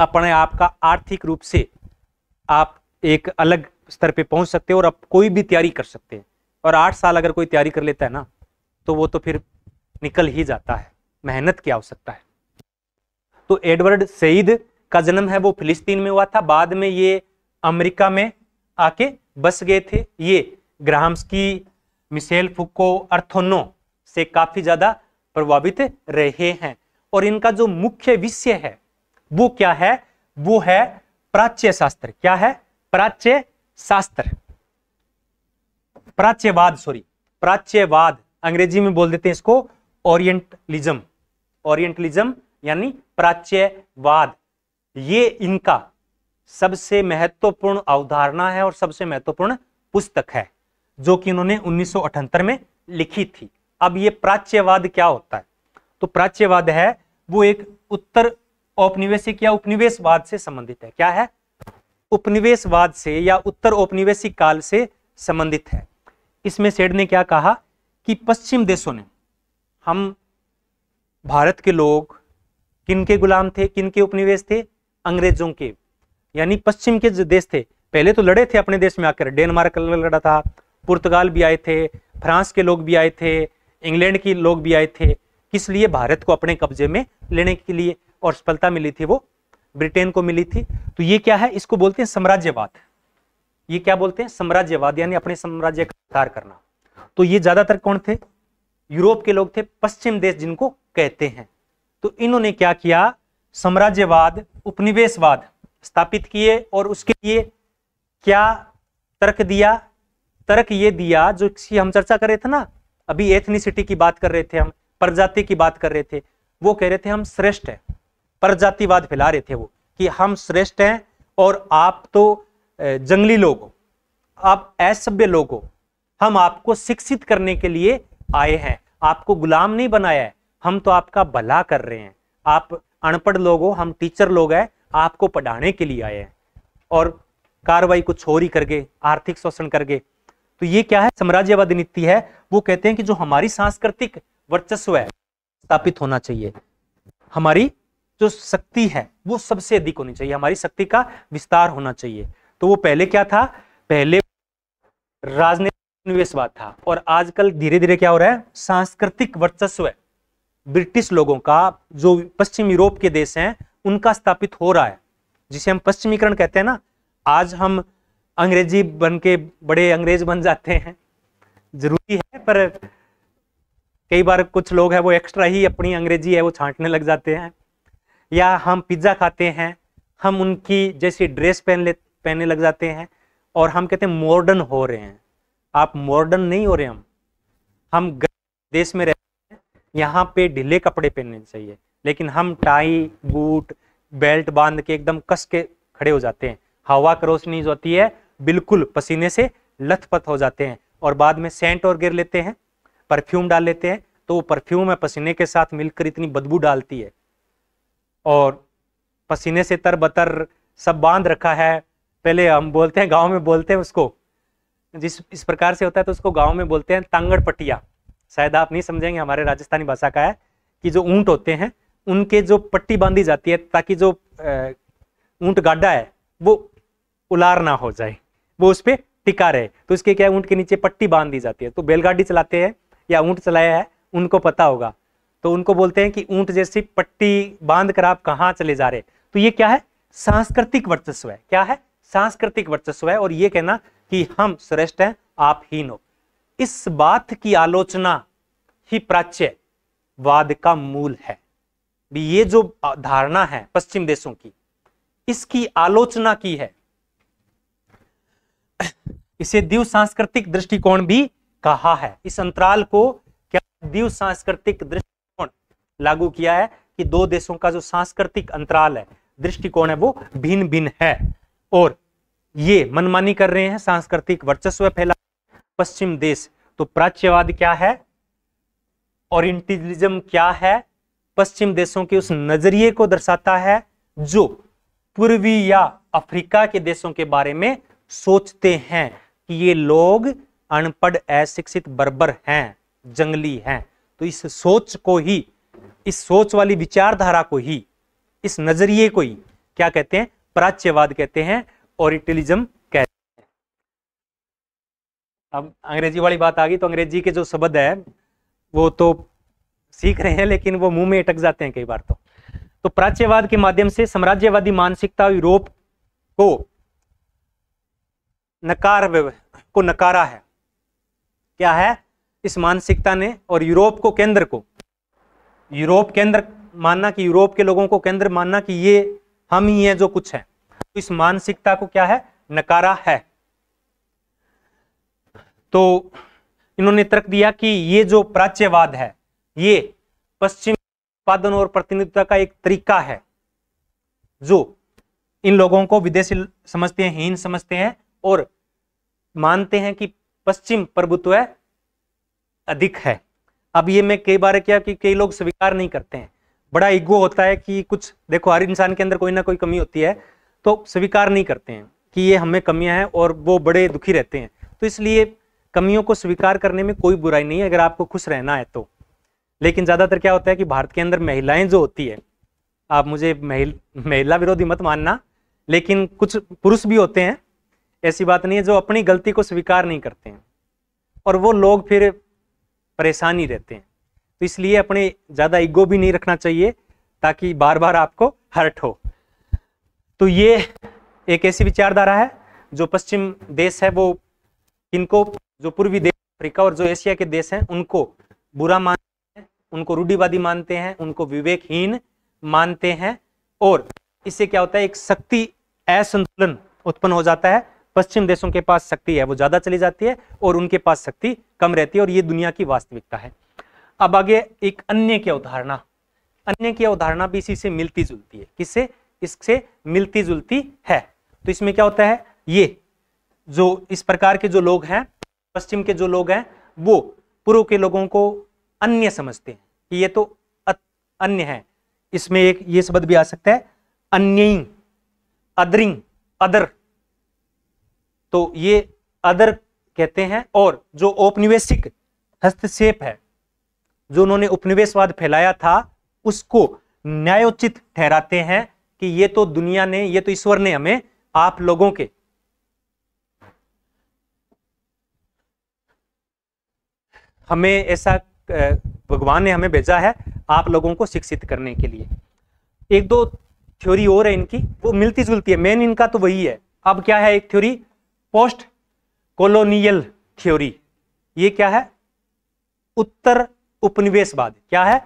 अपने आप का आर्थिक रूप से आप एक अलग स्तर पे पहुंच सकते हो और आप कोई भी तैयारी कर सकते हैं और आठ साल अगर कोई तैयारी कर लेता है ना तो वो तो फिर निकल ही जाता है मेहनत की आवश्यकता है तो एडवर्ड सईद का जन्म है वो फिलिस्तीन में हुआ था बाद में ये अमेरिका में आके बस गए थे ये ग्राहम्स की मिसेल फुको अर्थोनो से काफी ज्यादा प्रभावित रहे हैं और इनका जो मुख्य विषय है वो क्या है वो है प्राच्य शास्त्र क्या है प्राच्य शास्त्र प्राच्यवाद सॉरी प्राच्यवाद अंग्रेजी में बोल देते हैं इसको ओरिएंटलिज्म ओरिएंटलिज्म यानी प्राच्यवाद ये इनका सबसे महत्वपूर्ण अवधारणा है और सबसे महत्वपूर्ण पुस्तक है जो कि उन्होंने उन्नीस में लिखी थी अब ये प्राच्यवाद क्या होता है तो प्राच्यवाद है वो एक उत्तर औपनिवेशिक या उपनिवेशवाद से संबंधित है क्या है उपनिवेशवाद से या उत्तर औपनिवेशिक काल से संबंधित है इसमें सेड ने क्या कहा कि पश्चिम देशों ने हम भारत के लोग किन के गुलाम थे किनके उपनिवेश थे अंग्रेजों के यानी पश्चिम के जो देश थे पहले तो लड़े थे अपने देश में आकर डेनमार्क लड़ा था पुर्तगाल भी आए थे फ्रांस के लोग भी आए थे इंग्लैंड के लोग भी आए थे किस लिए भारत को अपने कब्जे में लेने के लिए और सफलता मिली थी वो ब्रिटेन को मिली थी तो ये क्या है इसको बोलते हैं साम्राज्यवाद ये क्या बोलते हैं साम्राज्यवाद यानी अपने साम्राज्य का विस्तार करना तो ये ज्यादातर कौन थे यूरोप के लोग थे पश्चिम देश जिनको कहते हैं तो इन्होंने क्या किया साम्राज्यवाद उपनिवेशवाद स्थापित किए और उसके लिए क्या तर्क दिया तर्क ये दिया जो हम चर्चा कर रहे थे ना अभी एथनिसिटी की बात कर रहे थे हम प्रजाति की बात कर रहे थे वो कह रहे थे हम श्रेष्ठ हैं प्रजातिवाद फैला रहे थे वो कि हम श्रेष्ठ हैं और आप तो जंगली लोग हो आप असभ्य लोग हो हम आपको शिक्षित करने के लिए आए हैं आपको गुलाम नहीं बनाया है हम तो आपका भला कर रहे हैं आप अनपढ़ लोग हो हम टीचर लोग हैं आपको पढ़ाने के लिए आए हैं और कार्रवाई को छोरी करके कर गए आर्थिक शोषण कर गए तो ये क्या है साम्राज्यवादी नीति है वो कहते हैं कि जो हमारी सांस्कृतिक वर्चस्व है स्थापित होना चाहिए हमारी जो शक्ति है वो सबसे अधिक होनी चाहिए हमारी शक्ति का विस्तार होना चाहिए तो वो पहले क्या था पहले राजनीतिक था और आजकल धीरे धीरे क्या हो रहा है सांस्कृतिक वर्चस्व है ब्रिटिश लोगों का जो पश्चिम यूरोप के देश हैं उनका स्थापित हो रहा है जिसे हम पश्चिमीकरण कहते हैं ना आज हम अंग्रेजी बन के बड़े अंग्रेज बन जाते हैं जरूरी है पर कई बार कुछ लोग हैं वो एक्स्ट्रा ही अपनी अंग्रेजी है वो छांटने लग जाते हैं या हम पिज्ज़ा खाते हैं हम उनकी जैसी ड्रेस पहन ले पहनने लग जाते हैं और हम कहते हैं मॉडर्न हो रहे हैं आप मॉडर्न नहीं हो रहे हम हम देश में रहते हैं यहाँ पे ढीले कपड़े पहनने चाहिए लेकिन हम टाई बूट बेल्ट बांध के एकदम कस के खड़े हो जाते हैं हवा क्रोशनी जो होती है बिल्कुल पसीने से लथपथ हो जाते हैं और बाद में सेंट और गिर लेते हैं परफ्यूम डाल लेते हैं तो वो परफ्यूम है पसीने के साथ मिलकर इतनी बदबू डालती है और पसीने से तर बतर सब बांध रखा है पहले हम बोलते हैं गांव में बोलते हैं उसको जिस इस प्रकार से होता है तो उसको गांव में बोलते हैं तांगड़ पटिया शायद आप नहीं समझेंगे हमारे राजस्थानी भाषा का है कि जो ऊंट होते हैं उनके जो पट्टी बांधी जाती है ताकि जो ऊंट गाड्डा है वो उलार ना हो जाए वो उस पर टिका रहे तो इसके क्या ऊंट के नीचे पट्टी बांध दी जाती है तो बैलगाड़ी चलाते हैं या ऊंट चलाया है उनको पता होगा तो उनको बोलते हैं कि ऊँट जैसी पट्टी बांध कर आप कहाँ चले जा रहे तो ये क्या है सांस्कृतिक वर्चस्व है क्या है सांस्कृतिक वर्चस्व है और ये कहना कि हम श्रेष्ठ हैं आप ही नो इस बात की आलोचना ही प्राच्य वाद का मूल है भी ये जो धारणा है पश्चिम देशों की इसकी आलोचना की है इसे दीव सांस्कृतिक दृष्टिकोण भी कहा है इस अंतराल को क्या दीव सांस्कृतिक दृष्टिकोण लागू किया है कि दो देशों का जो सांस्कृतिक अंतराल है दृष्टिकोण है वो भिन्न भिन्न है और ये मनमानी कर रहे हैं सांस्कृतिक वर्चस्व फैला पश्चिम देश तो प्राच्यवाद क्या है और इंटेलिज्म क्या है पश्चिम देशों के उस नजरिए को दर्शाता है जो पूर्वी या अफ्रीका के देशों के बारे में सोचते हैं कि ये लोग अनपढ़ अशिक्षित बर्बर हैं जंगली हैं तो इस सोच को ही इस सोच वाली विचारधारा को ही इस नजरिए को ही क्या कहते हैं प्राच्यवाद कहते हैं और इटलिज्म कहते हैं अब अंग्रेजी वाली बात आ गई तो अंग्रेजी के जो शब्द है वो तो सीख रहे हैं लेकिन वो मुंह में अटक जाते हैं कई बार तो तो प्राच्यवाद के माध्यम से साम्राज्यवादी मानसिकता यूरोप को नकार को नकारा है क्या है इस मानसिकता ने और यूरोप को केंद्र को यूरोप केंद्र मानना कि यूरोप के लोगों को केंद्र मानना कि ये हम ही हैं जो कुछ है तो इस मानसिकता को क्या है नकारा है तो इन्होंने तर्क दिया कि ये जो प्राच्यवाद है ये पश्चिम उत्पादन और प्रतिनिधित्व का एक तरीका है जो इन लोगों को विदेशी समझते हैं हीन समझते हैं और मानते हैं कि पश्चिम प्रभुत्व अधिक है अब ये मैं कई बार क्या कि कई लोग स्वीकार नहीं करते हैं बड़ा ईगो होता है कि कुछ देखो हर इंसान के अंदर कोई ना कोई कमी होती है तो स्वीकार नहीं करते हैं कि ये हमें कमियां हैं और वो बड़े दुखी रहते हैं तो इसलिए कमियों को स्वीकार करने में कोई बुराई नहीं है अगर आपको खुश रहना है तो लेकिन ज़्यादातर क्या होता है कि भारत के अंदर महिलाएं जो होती है आप मुझे महिला विरोधी मत मानना लेकिन कुछ पुरुष भी होते हैं ऐसी बात नहीं है जो अपनी गलती को स्वीकार नहीं करते हैं और वो लोग फिर परेशान ही रहते हैं तो इसलिए अपने ज़्यादा ईगो भी नहीं रखना चाहिए ताकि बार बार आपको हर्ट हो तो ये एक ऐसी विचारधारा है जो पश्चिम देश है वो इनको जो पूर्वी देश अफ्रीका और जो एशिया के देश हैं उनको बुरा मान उनको रूढ़िवादी मानते हैं उनको विवेकहीन मानते हैं और इससे क्या होता है एक शक्ति असंतुलन उत्पन्न हो जाता है पश्चिम देशों के पास शक्ति है वो ज़्यादा चली जाती है और उनके पास शक्ति कम रहती है और ये दुनिया की वास्तविकता है अब आगे एक अन्य की अवधारणा अन्य की अवधारणा भी इसी से मिलती जुलती है किससे इससे मिलती जुलती है तो इसमें क्या होता है ये जो इस प्रकार के जो लोग हैं पश्चिम के जो लोग हैं वो पूर्व के लोगों को अन्य समझते हैं कि ये तो अन्य है इसमें एक ये शब्द भी आ सकता है अन्य अदरिंग अदर तो ये अदर कहते हैं और जो औपनिवेशिक हस्तक्षेप है जो उन्होंने उपनिवेशवाद फैलाया था उसको न्यायोचित ठहराते हैं कि ये तो दुनिया ने ये तो ईश्वर ने हमें आप लोगों के हमें ऐसा भगवान ने हमें भेजा है आप लोगों को शिक्षित करने के लिए एक दो थ्योरी और है इनकी वो मिलती जुलती है मेन इनका तो वही है अब क्या है एक थ्योरी पोस्ट कॉलोनियल थ्योरी ये क्या है उत्तर उपनिवेशवाद क्या है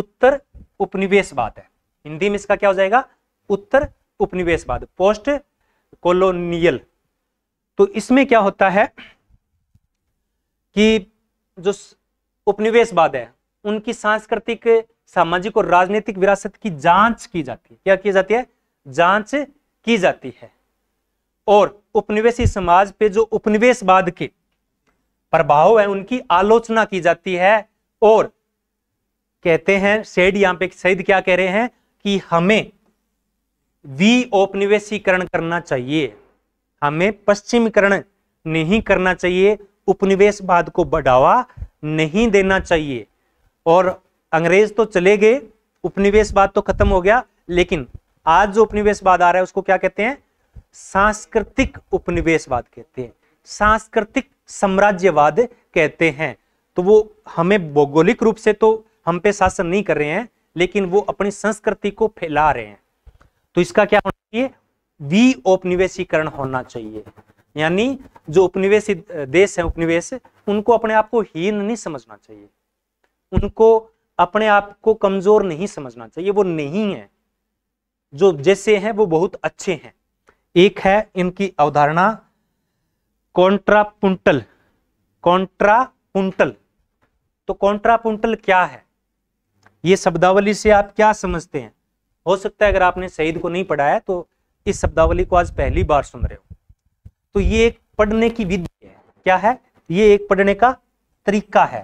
उत्तर उपनिवेशवाद है हिंदी में इसका क्या हो जाएगा उत्तर उपनिवेशवाद पोस्ट कॉलोनियल तो इसमें क्या होता है कि जो उपनिवेशवाद है उनकी सांस्कृतिक सामाजिक और राजनीतिक विरासत की जांच की जाती है क्या की जाती है जांच की जाती है और उपनिवेशी समाज पे जो उपनिवेशवाद के प्रभाव है उनकी आलोचना की जाती है और कहते हैं शेड यहां पे शहीद क्या कह रहे हैं कि हमें वी औपनिवेशीकरण करना चाहिए हमें पश्चिमीकरण नहीं करना चाहिए उपनिवेशवाद को बढ़ावा नहीं देना चाहिए और अंग्रेज तो चले गए उपनिवेशवाद तो खत्म हो गया लेकिन आज जो बाद आ रहा है उसको क्या कहते हैं सांस्कृतिक बाद कहते हैं सांस्कृतिक साम्राज्यवाद कहते हैं तो वो हमें भौगोलिक रूप से तो हम पे शासन नहीं कर रहे हैं लेकिन वो अपनी संस्कृति को फैला रहे हैं तो इसका क्या होना चाहिए वी औपनिवेशीकरण होना चाहिए यानी जो उपनिवेश देश है उपनिवेश उनको अपने आप को हीन नहीं समझना चाहिए उनको अपने आप को कमजोर नहीं समझना चाहिए वो नहीं है जो जैसे हैं वो बहुत अच्छे हैं एक है इनकी अवधारणा कॉन्ट्रापुंटल कॉन्ट्रापुंटल तो कॉन्ट्रापुंटल क्या है ये शब्दावली से आप क्या समझते हैं हो सकता है अगर आपने शहीद को नहीं पढ़ाया तो इस शब्दावली को आज पहली बार सुन रहे हो तो ये एक पढ़ने की विधि है क्या है ये एक पढ़ने का तरीका है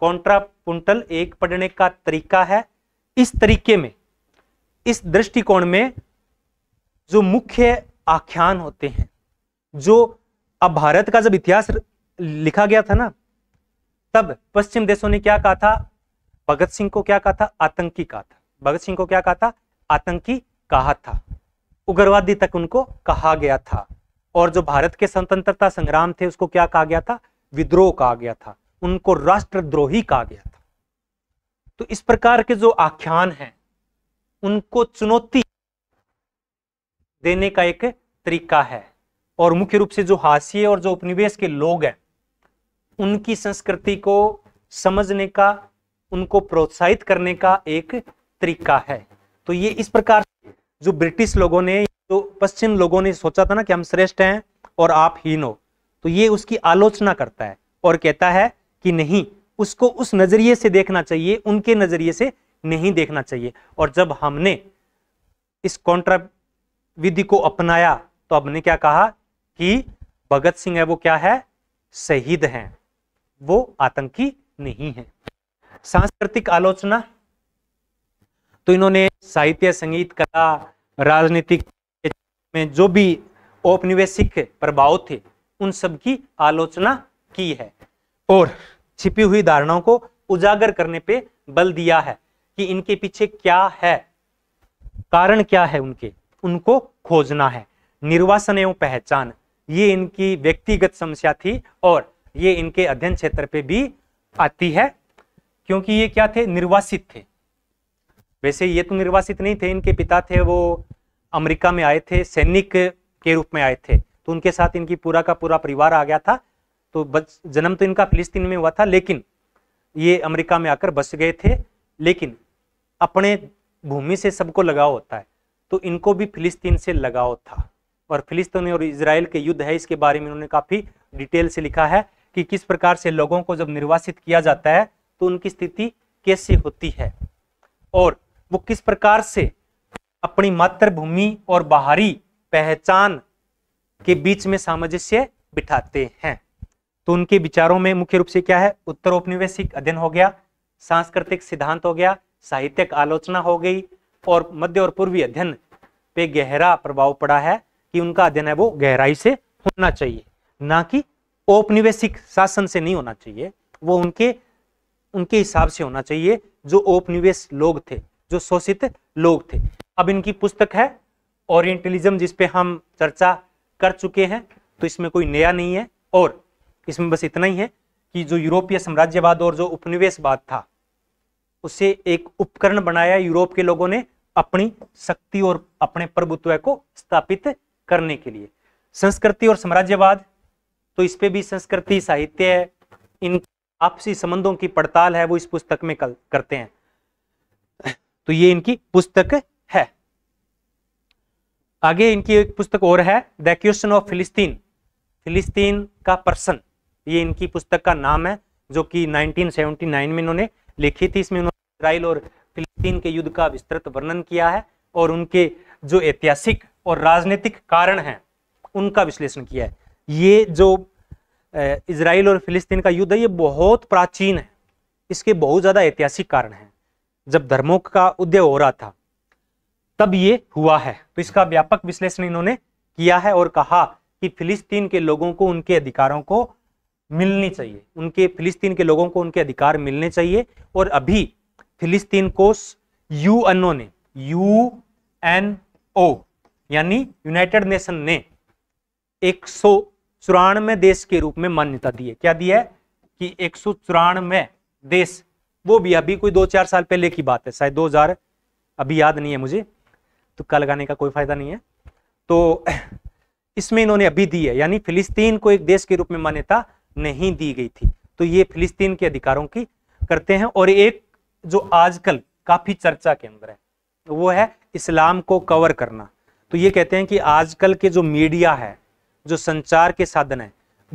कॉन्ट्रापुंटल एक पढ़ने का तरीका है इस तरीके में इस दृष्टिकोण में जो मुख्य आख्यान होते हैं जो अब भारत का जब इतिहास लिखा गया था ना तब पश्चिम देशों ने क्या कहा था भगत सिंह को क्या कहा था आतंकी कहा था भगत सिंह को क्या कहा था आतंकी कहा था उग्रवादी तक उनको कहा गया था और जो भारत के स्वतंत्रता संग्राम थे उसको क्या कहा गया था विद्रोह कहा गया था उनको राष्ट्रद्रोही कहा गया था तो इस प्रकार के जो आख्यान हैं उनको चुनौती देने का एक तरीका है और मुख्य रूप से जो हाशिए और जो उपनिवेश के लोग हैं उनकी संस्कृति को समझने का उनको प्रोत्साहित करने का एक तरीका है तो ये इस प्रकार जो ब्रिटिश लोगों ने तो पश्चिम लोगों ने सोचा था ना कि हम श्रेष्ठ हैं और आप हीन हो तो ये उसकी आलोचना करता है और कहता है कि नहीं उसको उस नज़रिए से देखना चाहिए उनके नज़रिए से नहीं देखना चाहिए और जब हमने इस कॉन्ट्रा विधि को अपनाया तो हमने क्या कहा कि भगत सिंह है वो क्या है शहीद हैं वो आतंकी नहीं है सांस्कृतिक आलोचना तो इन्होंने साहित्य संगीत कला राजनीतिक में जो भी औपनिवेशिक प्रभाव थे उन सब की आलोचना की है और छिपी हुई धारणाओं को उजागर करने पे बल दिया है कि इनके पीछे क्या है कारण क्या है उनके उनको खोजना है निर्वासन एवं पहचान ये इनकी व्यक्तिगत समस्या थी और ये इनके अध्ययन क्षेत्र पे भी आती है क्योंकि ये क्या थे निर्वासित थे वैसे ये तो निर्वासित नहीं थे इनके पिता थे वो अमेरिका में आए थे सैनिक के रूप में आए थे तो उनके साथ इनकी पूरा का पूरा परिवार आ गया था तो बस जन्म तो इनका फिलिस्तीन में हुआ था लेकिन ये अमेरिका में आकर बस गए थे लेकिन अपने भूमि से सबको लगाव होता है तो इनको भी फिलिस्तीन से लगाव था और फिलिस्तीन और इसराइल के युद्ध है इसके बारे में उन्होंने काफ़ी डिटेल से लिखा है कि किस प्रकार से लोगों को जब निर्वासित किया जाता है तो उनकी स्थिति कैसी होती है और वो किस प्रकार से अपनी मातृभूमि और बाहरी पहचान के बीच में सामंजस्य बिठाते हैं तो उनके विचारों में मुख्य रूप से क्या है उत्तर औपनिवेशिक अध्ययन हो गया सांस्कृतिक सिद्धांत हो गया साहित्यिक आलोचना हो गई और मध्य और पूर्वी अध्ययन पे गहरा प्रभाव पड़ा है कि उनका अध्ययन है वो गहराई से होना चाहिए ना कि औपनिवेशिक शासन से नहीं होना चाहिए वो उनके उनके हिसाब से होना चाहिए जो औपनिवेश लोग थे जो शोषित लोग थे अब इनकी पुस्तक है ओरिएंटलिज्म जिस पे हम चर्चा कर चुके हैं तो इसमें कोई नया नहीं है और इसमें बस इतना ही है कि जो यूरोपीय साम्राज्यवाद और जो उपनिवेशवाद था उसे एक उपकरण बनाया यूरोप के लोगों ने अपनी शक्ति और अपने प्रभुत्व को स्थापित करने के लिए संस्कृति और साम्राज्यवाद तो इस पे भी संस्कृति साहित्य है इन आपसी संबंधों की पड़ताल है वो इस पुस्तक में कल करते हैं तो ये इनकी पुस्तक है आगे इनकी एक पुस्तक और है द क्वेश्चन ऑफ फिलिस्तीन फिलिस्तीन का पर्सन ये इनकी पुस्तक का नाम है जो कि 1979 में इन्होंने लिखी थी इसमें उन्होंने इसराइल और फिलिस्तीन के युद्ध का विस्तृत वर्णन किया है और उनके जो ऐतिहासिक और राजनीतिक कारण हैं उनका विश्लेषण किया है ये जो इसराइल और फिलिस्तीन का युद्ध है ये बहुत प्राचीन है इसके बहुत ज़्यादा ऐतिहासिक कारण है जब धर्मों का उदय हो रहा था तब ये हुआ है तो इसका व्यापक विश्लेषण इन्होंने किया है और कहा कि फिलिस्तीन के लोगों को उनके अधिकारों को मिलनी चाहिए उनके फिलिस्तीन के लोगों को उनके अधिकार मिलने चाहिए और अभी फिलिस्तीन को यू ने यू एन ओ यानी यूनाइटेड नेशन ने एक सौ चौरानवे देश के रूप में मान्यता दी है क्या दी है कि एक सौ चौरानवे देश वो भी अभी कोई दो चार साल पहले की बात है शायद दो हजार अभी याद नहीं है मुझे तो कल लगाने का कोई फायदा नहीं है तो इसमें इन्होंने अभी दी है यानी फिलिस्तीन को एक देश के रूप में मान्यता नहीं दी गई थी तो ये फिलिस्तीन के अधिकारों की करते हैं और एक जो आजकल काफी चर्चा के अंदर है वो है इस्लाम को कवर करना तो ये कहते हैं कि आजकल के जो मीडिया है जो संचार के साधन है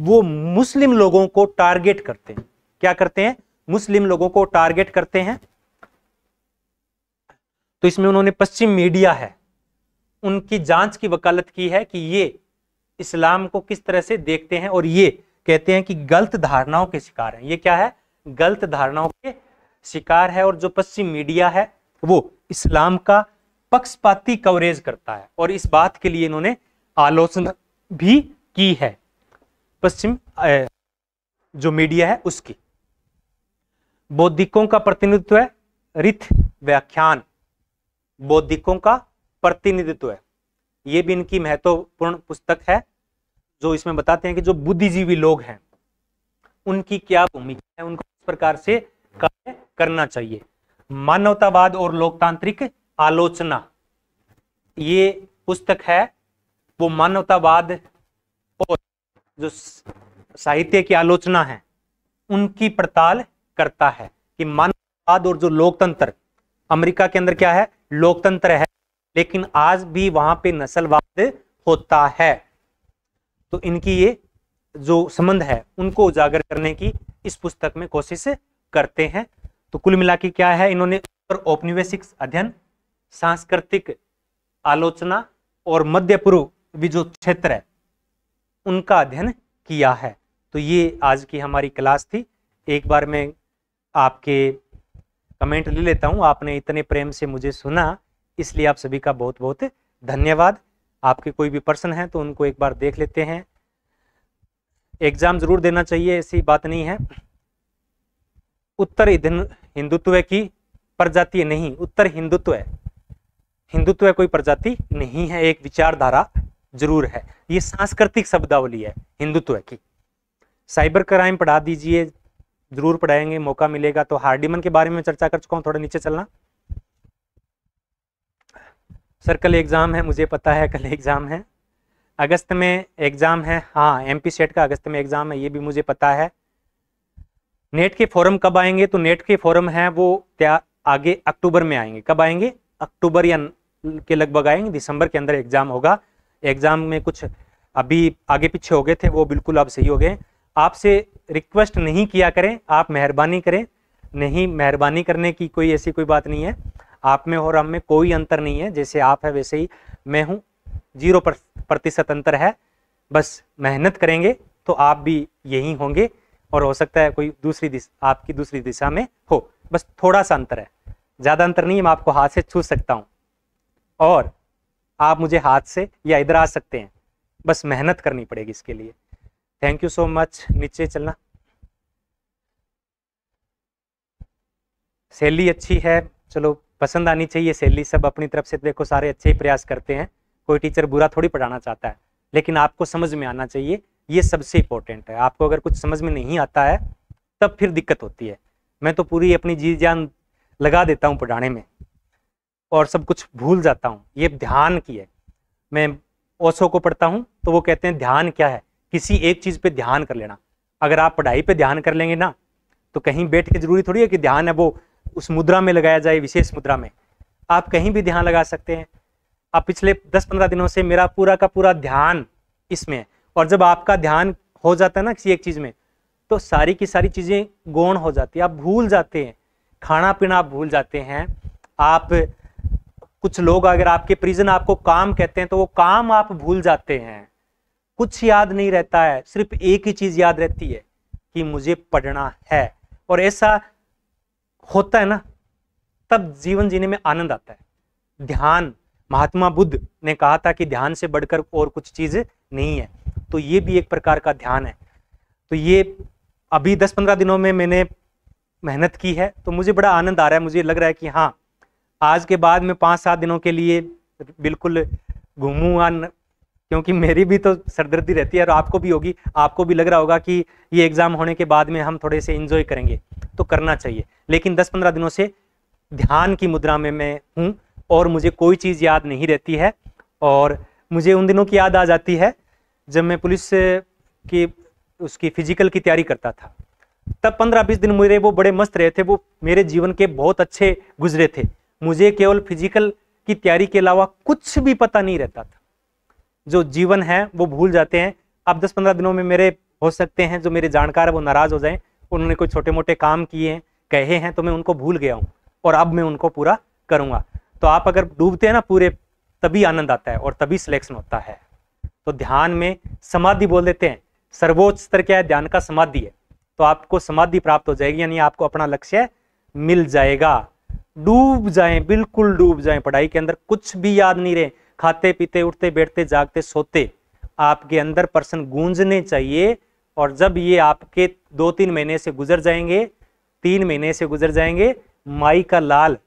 वो मुस्लिम लोगों को टारगेट करते हैं क्या करते हैं मुस्लिम लोगों को टारगेट करते हैं तो इसमें उन्होंने पश्चिम मीडिया है उनकी जांच की वकालत की है कि ये इस्लाम को किस तरह से देखते हैं और ये कहते हैं कि गलत धारणाओं के शिकार हैं ये क्या है गलत धारणाओं के शिकार है और जो पश्चिम मीडिया है वो इस्लाम का पक्षपाती कवरेज करता है और इस बात के लिए इन्होंने आलोचना भी की है पश्चिम जो मीडिया है उसकी बौद्धिकों का प्रतिनिधित्व है रिथ व्याख्यान बौद्धिकों का प्रतिनिधित्व है ये भी इनकी महत्वपूर्ण पुस्तक है जो इसमें बताते हैं कि जो बुद्धिजीवी लोग हैं उनकी क्या भूमिका है उनको किस प्रकार से कार्य करना चाहिए मानवतावाद और लोकतांत्रिक आलोचना ये पुस्तक है वो मानवतावाद और जो साहित्य की आलोचना है उनकी पड़ताल करता है कि मानववाद और जो लोकतंत्र अमेरिका के अंदर क्या है लोकतंत्र है लेकिन आज भी वहां पे नस्लवाद होता है तो इनकी ये जो संबंध है उनको उजागर करने की इस पुस्तक में कोशिश करते हैं तो कुल मिला के क्या है इन्होंने औपनिवेशिक अध्ययन सांस्कृतिक आलोचना और मध्य पूर्व भी जो क्षेत्र है उनका अध्ययन किया है तो ये आज की हमारी क्लास थी एक बार मैं आपके कमेंट ले लेता हूँ आपने इतने प्रेम से मुझे सुना इसलिए आप सभी का बहुत बहुत धन्यवाद आपके कोई भी पर्सन हैं तो उनको एक बार देख लेते हैं एग्ज़ाम ज़रूर देना चाहिए ऐसी बात नहीं है उत्तर हिंदुत्व की प्रजाति नहीं उत्तर हिंदुत्व है हिंदुत्व कोई प्रजाति नहीं है एक विचारधारा जरूर है ये सांस्कृतिक शब्दावली है हिंदुत्व की साइबर क्राइम पढ़ा दीजिए जरूर पढ़ाएंगे मौका मिलेगा तो हार्डीमन के बारे में चर्चा कर चुका हूँ थोड़ा नीचे चलना सर कल एग्ज़ाम है मुझे पता है कल एग्ज़ाम है अगस्त में एग्ज़ाम है हाँ एम पी सेट का अगस्त में एग्ज़ाम है ये भी मुझे पता है नेट के फॉरम कब आएंगे तो नेट के फॉरम है वो क्या आगे अक्टूबर में आएंगे कब आएंगे अक्टूबर या के लगभग आएंगे दिसंबर के अंदर एग्ज़ाम होगा एग्ज़ाम में कुछ अभी आगे पीछे हो गए थे वो बिल्कुल अब सही हो गए आपसे रिक्वेस्ट नहीं किया करें आप मेहरबानी करें नहीं मेहरबानी करने की कोई ऐसी कोई बात नहीं है आप में और हम में कोई अंतर नहीं है जैसे आप है वैसे ही मैं हूँ जीरो प्रतिशत अंतर है बस मेहनत करेंगे तो आप भी यही होंगे और हो सकता है कोई दूसरी दिशा आपकी दूसरी दिशा में हो बस थोड़ा सा अंतर है ज़्यादा अंतर नहीं है मैं आपको हाथ से छू सकता हूँ और आप मुझे हाथ से या इधर आ सकते हैं बस मेहनत करनी पड़ेगी इसके लिए थैंक यू सो मच नीचे चलना सैली अच्छी है चलो पसंद आनी चाहिए सैली सब अपनी तरफ से देखो सारे अच्छे ही प्रयास करते हैं कोई टीचर बुरा थोड़ी पढ़ाना चाहता है लेकिन आपको समझ में आना चाहिए ये सबसे इंपॉर्टेंट है आपको अगर कुछ समझ में नहीं आता है तब फिर दिक्कत होती है मैं तो पूरी अपनी जी जान लगा देता हूँ पढ़ाने में और सब कुछ भूल जाता हूँ ये ध्यान की है मैं ओसो को पढ़ता हूँ तो वो कहते हैं ध्यान क्या है किसी एक चीज़ पे ध्यान कर लेना अगर आप पढ़ाई पे ध्यान कर लेंगे ना तो कहीं बैठ के जरूरी थोड़ी है कि ध्यान है वो उस मुद्रा में लगाया जाए विशेष मुद्रा में आप कहीं भी ध्यान लगा सकते हैं आप पिछले दस पंद्रह दिनों से मेरा पूरा का पूरा ध्यान इसमें है और जब आपका ध्यान हो जाता है ना किसी एक चीज़ में तो सारी की सारी चीज़ें गौण हो जाती है आप भूल जाते हैं खाना पीना आप भूल जाते हैं आप कुछ लोग अगर आपके प्रिजन आपको काम कहते हैं तो वो काम आप भूल जाते हैं कुछ याद नहीं रहता है सिर्फ एक ही चीज याद रहती है कि मुझे पढ़ना है और ऐसा होता है ना तब जीवन जीने में आनंद आता है ध्यान महात्मा बुद्ध ने कहा था कि ध्यान से बढ़कर और कुछ चीज नहीं है तो ये भी एक प्रकार का ध्यान है तो ये अभी 10-15 दिनों में मैंने मेहनत की है तो मुझे बड़ा आनंद आ रहा है मुझे लग रहा है कि हाँ आज के बाद मैं पाँच सात दिनों के लिए बिल्कुल घूमूंगा क्योंकि मेरी भी तो सरदर्दी रहती है और आपको भी होगी आपको भी लग रहा होगा कि ये एग्ज़ाम होने के बाद में हम थोड़े से इन्जॉय करेंगे तो करना चाहिए लेकिन 10-15 दिनों से ध्यान की मुद्रा में मैं हूँ और मुझे कोई चीज़ याद नहीं रहती है और मुझे उन दिनों की याद आ जाती है जब मैं पुलिस की उसकी फिजिकल की तैयारी करता था तब पंद्रह बीस दिन मेरे वो बड़े मस्त रहे थे वो मेरे जीवन के बहुत अच्छे गुजरे थे मुझे केवल फिजिकल की तैयारी के अलावा कुछ भी पता नहीं रहता था जो जीवन है वो भूल जाते हैं अब दस पंद्रह दिनों में मेरे हो सकते हैं जो मेरे जानकार है वो नाराज़ हो जाएं उन्होंने कोई छोटे मोटे काम किए हैं कहे हैं तो मैं उनको भूल गया हूँ और अब मैं उनको पूरा करूँगा तो आप अगर डूबते हैं ना पूरे तभी आनंद आता है और तभी सिलेक्शन होता है तो ध्यान में समाधि बोल देते हैं सर्वोच्च स्तर क्या है ध्यान का समाधि है तो आपको समाधि प्राप्त हो जाएगी यानी आपको अपना लक्ष्य मिल जाएगा डूब जाएं बिल्कुल डूब जाएं पढ़ाई के अंदर कुछ भी याद नहीं रहे खाते पीते उठते बैठते जागते सोते आपके अंदर पर्सन गूंजने चाहिए और जब ये आपके दो तीन महीने से गुजर जाएंगे तीन महीने से गुजर जाएंगे माई का लाल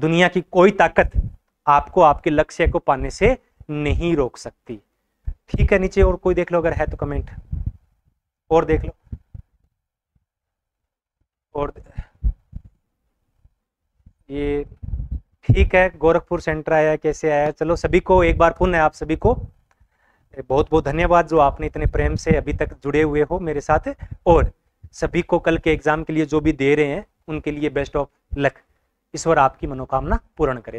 दुनिया की कोई ताकत आपको आपके लक्ष्य को पाने से नहीं रोक सकती ठीक है नीचे और कोई देख लो अगर है तो कमेंट और देख लो और ये ठीक है गोरखपुर सेंटर आया कैसे आया चलो सभी को एक बार पुनः आप सभी को बहुत बहुत धन्यवाद जो आपने इतने प्रेम से अभी तक जुड़े हुए हो मेरे साथ और सभी को कल के एग्जाम के लिए जो भी दे रहे हैं उनके लिए बेस्ट ऑफ लक ईश्वर आपकी मनोकामना पूर्ण करे